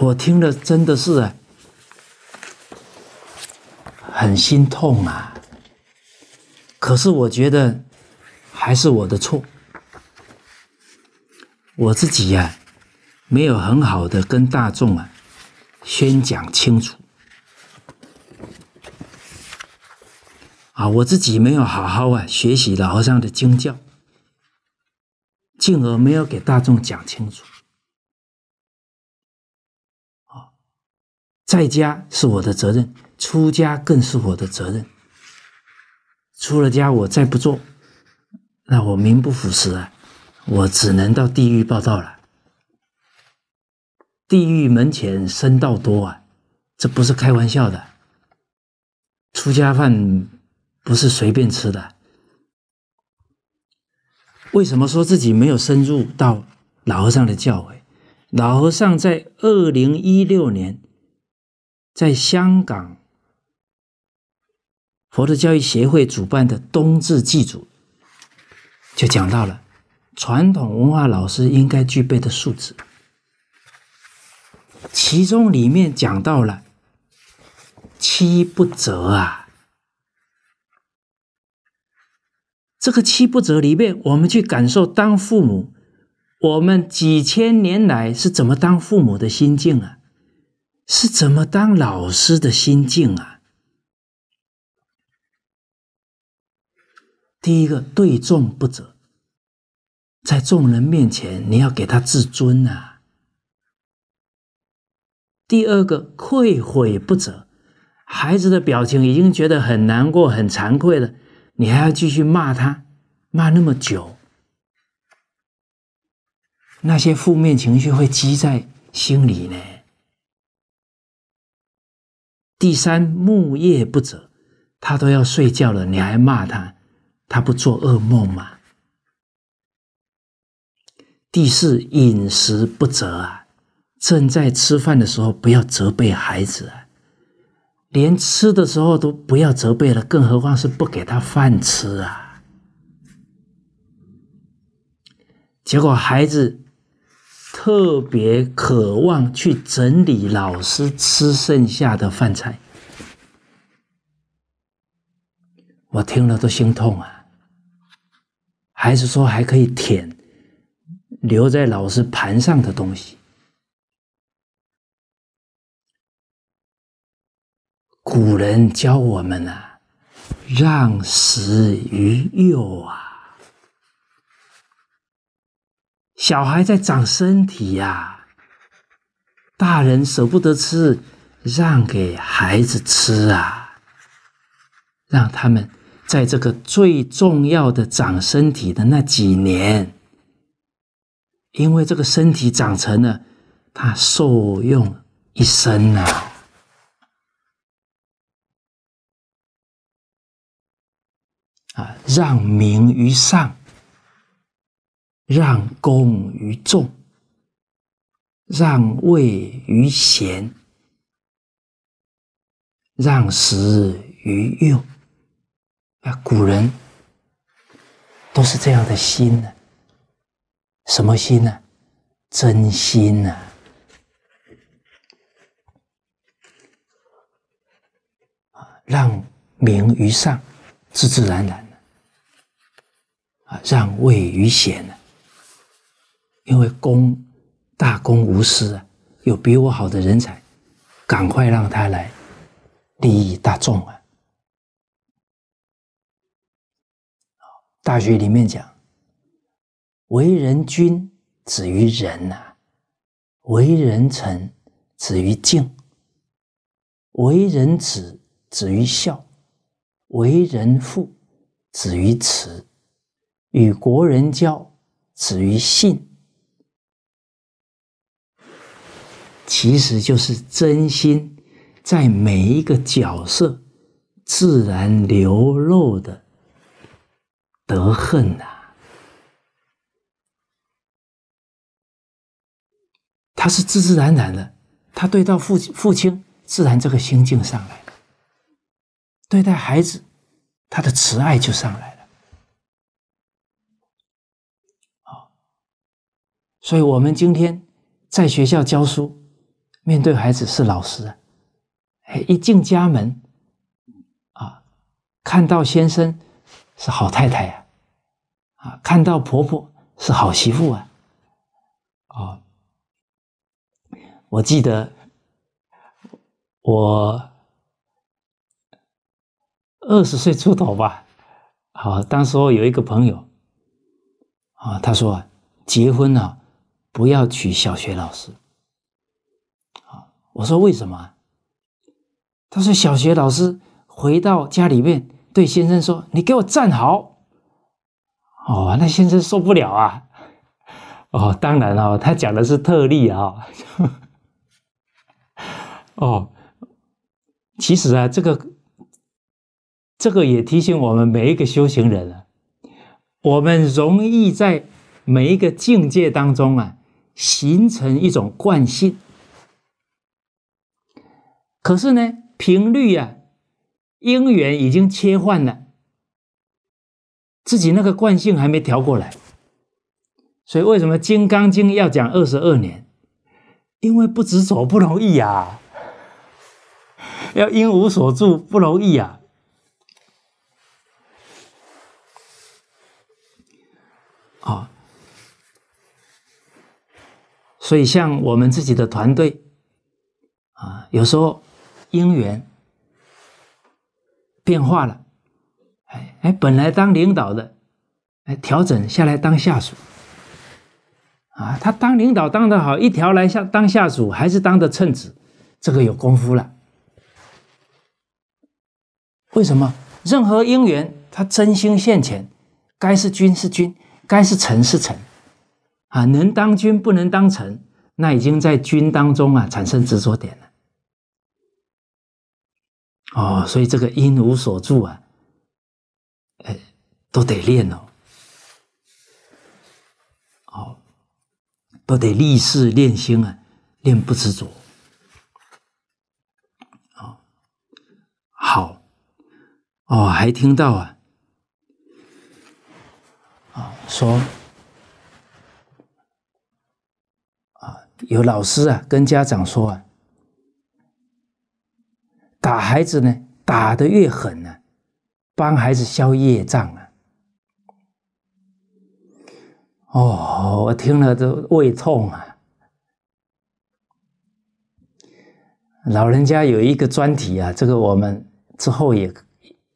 我听了真的是很心痛啊。可是我觉得还是我的错。我自己呀，没有很好的跟大众啊宣讲清楚啊，我自己没有好好啊学习老和尚的经教，进而没有给大众讲清楚。啊，在家是我的责任，出家更是我的责任。出了家我再不做，那我名不副实啊。我只能到地狱报道了。地狱门前深道多啊，这不是开玩笑的。出家饭不是随便吃的。为什么说自己没有深入到老和尚的教诲？老和尚在二零一六年在香港佛的教育协会主办的冬至祭祖，就讲到了。传统文化老师应该具备的素质，其中里面讲到了“七不责”啊，这个“七不责”里面，我们去感受当父母，我们几千年来是怎么当父母的心境啊，是怎么当老师的心境啊。第一个，对众不责。在众人面前，你要给他自尊呐。第二个，愧悔不责，孩子的表情已经觉得很难过、很惭愧了，你还要继续骂他，骂那么久，那些负面情绪会积在心里呢。第三，木夜不择，他都要睡觉了，你还骂他，他不做噩梦吗？第四，饮食不责啊！正在吃饭的时候，不要责备孩子啊，连吃的时候都不要责备了，更何况是不给他饭吃啊？结果孩子特别渴望去整理老师吃剩下的饭菜，我听了都心痛啊！孩子说还可以舔。留在老师盘上的东西，古人教我们啊，让食于幼啊，小孩在长身体呀，大人舍不得吃，让给孩子吃啊，让他们在这个最重要的长身体的那几年。因为这个身体长成了，他受用一生呐！啊，让名于上，让功于众，让位于贤，让食于用。啊，古人都是这样的心呢。什么心呢？真心呐！啊，让名于上，自自然然的；啊，让位于贤呢？因为公大公无私啊，有比我好的人才，赶快让他来利益大众啊！《大学》里面讲。为人君，止于仁呐；为人臣，止于敬；为人子，止于孝；为人父，止于慈；与国人交，止于信。其实就是真心在每一个角色自然流露的德恨呐。他是自自然然的，他对到父亲、父亲自然这个心境上来，了，对待孩子，他的慈爱就上来了。好，所以我们今天在学校教书，面对孩子是老师啊，哎，一进家门，啊，看到先生是好太太啊，啊，看到婆婆是好媳妇啊。我记得我二十岁出头吧，好，当时我有一个朋友啊，他说啊，结婚啊，不要娶小学老师。啊，我说为什么？他说小学老师回到家里面对先生说：“你给我站好。”哦，那先生受不了啊。哦，当然哦，他讲的是特例啊。哦，其实啊，这个这个也提醒我们每一个修行人啊，我们容易在每一个境界当中啊形成一种惯性，可是呢，频率啊，因缘已经切换了，自己那个惯性还没调过来，所以为什么《金刚经》要讲二十二年？因为不止走不容易啊。要因无所住不容易啊！啊，所以像我们自己的团队啊，有时候因缘变化了，哎哎，本来当领导的，哎，调整下来当下属啊，他当领导当得好，一调来下当下属还是当得称职，这个有功夫了。为什么任何因缘，他真心现前，该是君是君，该是臣是臣，啊，能当君不能当臣，那已经在君当中啊产生执着点了。哦，所以这个因无所住啊，哎，都得练哦，哦，都得立誓练心啊，练不执着，啊，好。哦，还听到啊，啊，说啊，有老师啊，跟家长说啊，打孩子呢，打的越狠呢，帮孩子消业障啊。哦，我听了都胃痛啊。老人家有一个专题啊，这个我们之后也。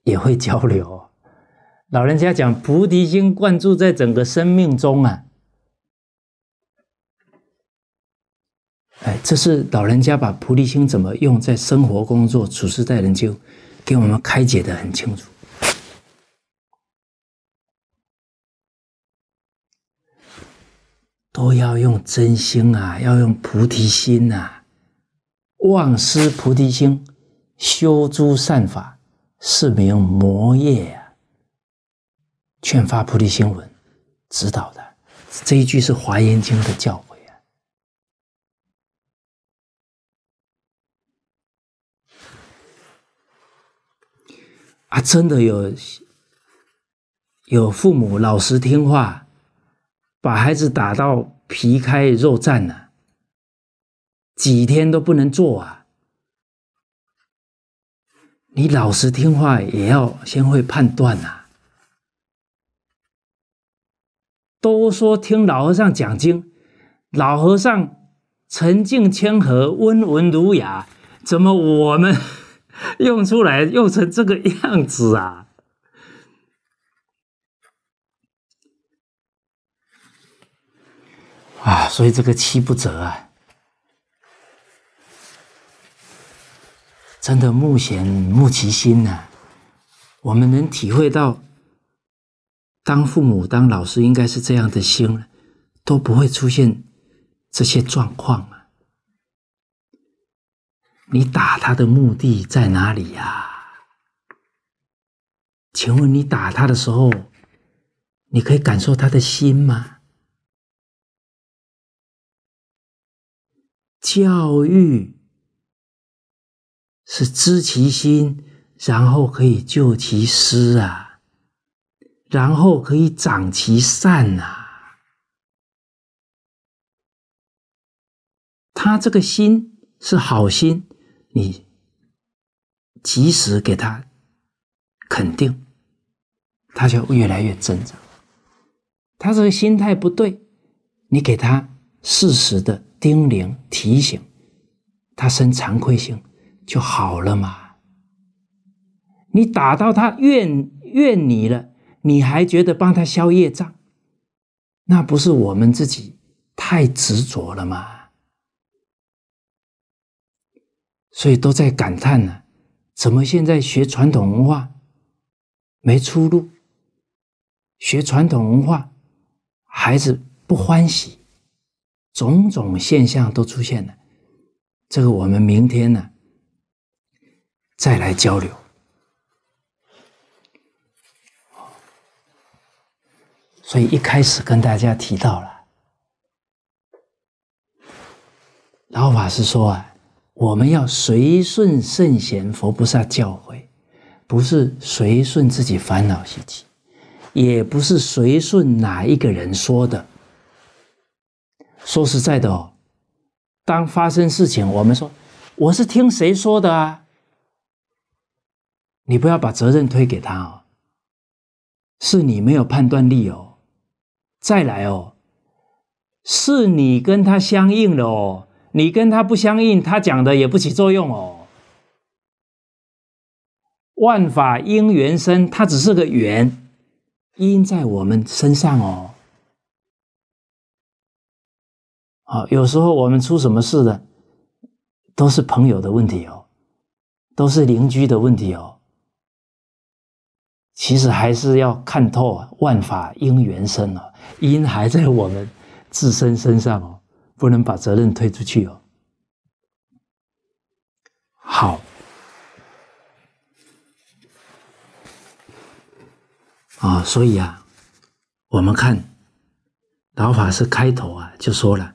也会交流。老人家讲菩提心灌注在整个生命中啊，哎，这是老人家把菩提心怎么用在生活、工作、处事、待人，就给我们开解的很清楚。都要用真心啊，要用菩提心呐，望失菩提心，修诸善法。是名摩耶劝发菩提心文，指导的这一句是《华严经》的教诲啊！啊，真的有有父母老实听话，把孩子打到皮开肉绽呢，几天都不能坐啊！你老实听话，也要先会判断呐。都说听老和尚讲经，老和尚沉静谦和、温文儒雅，怎么我们用出来用成这个样子啊？啊，所以这个七不折啊。真的目前目其心呢？我们能体会到，当父母、当老师，应该是这样的心都不会出现这些状况啊。你打他的目的在哪里呀？请问你打他的时候，你可以感受他的心吗？教育。是知其心，然后可以救其失啊，然后可以长其善啊。他这个心是好心，你及时给他肯定，他就越来越增长。他这个心态不对，你给他适时的叮咛提醒，他生惭愧心。就好了嘛？你打到他怨怨你了，你还觉得帮他消业障，那不是我们自己太执着了吗？所以都在感叹呢，怎么现在学传统文化没出路？学传统文化孩子不欢喜，种种现象都出现了。这个我们明天呢？再来交流。所以一开始跟大家提到了，老法师说啊，我们要随顺圣贤、佛菩萨教诲，不是随顺自己烦恼习气，也不是随顺哪一个人说的。说实在的哦，当发生事情，我们说我是听谁说的啊？你不要把责任推给他哦，是你没有判断力哦，再来哦，是你跟他相应了哦，你跟他不相应，他讲的也不起作用哦。万法因缘生，它只是个缘，因在我们身上哦。好，有时候我们出什么事的，都是朋友的问题哦，都是邻居的问题哦。其实还是要看透啊，万法因缘生哦，因还在我们自身身上哦，不能把责任推出去哦。好，啊，所以啊，我们看老法师开头啊就说了，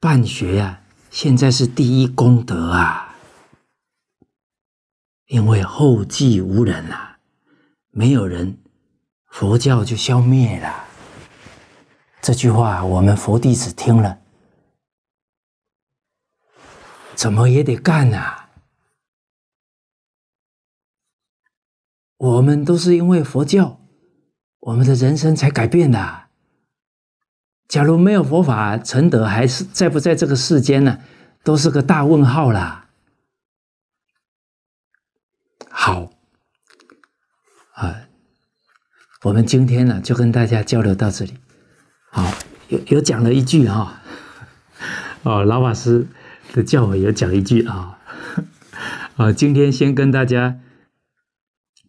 办学呀，现在是第一功德啊，因为后继无人啊。没有人，佛教就消灭了。这句话我们佛弟子听了，怎么也得干呐！我们都是因为佛教，我们的人生才改变的。假如没有佛法，成德还是在不在这个世间呢？都是个大问号啦。我们今天呢，就跟大家交流到这里。好，有有讲了一句哈，哦，老法师的教诲有讲一句啊，啊，今天先跟大家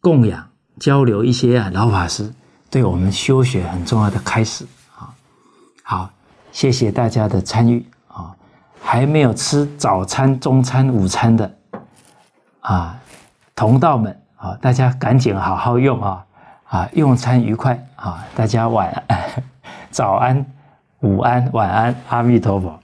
供养交流一些啊，老法师对我们修学很重要的开始啊。好，谢谢大家的参与啊。还没有吃早餐、中餐、午餐的啊，同道们啊，大家赶紧好好用啊。啊，用餐愉快啊！大家晚、安，早安、午安、晚安，阿弥陀佛。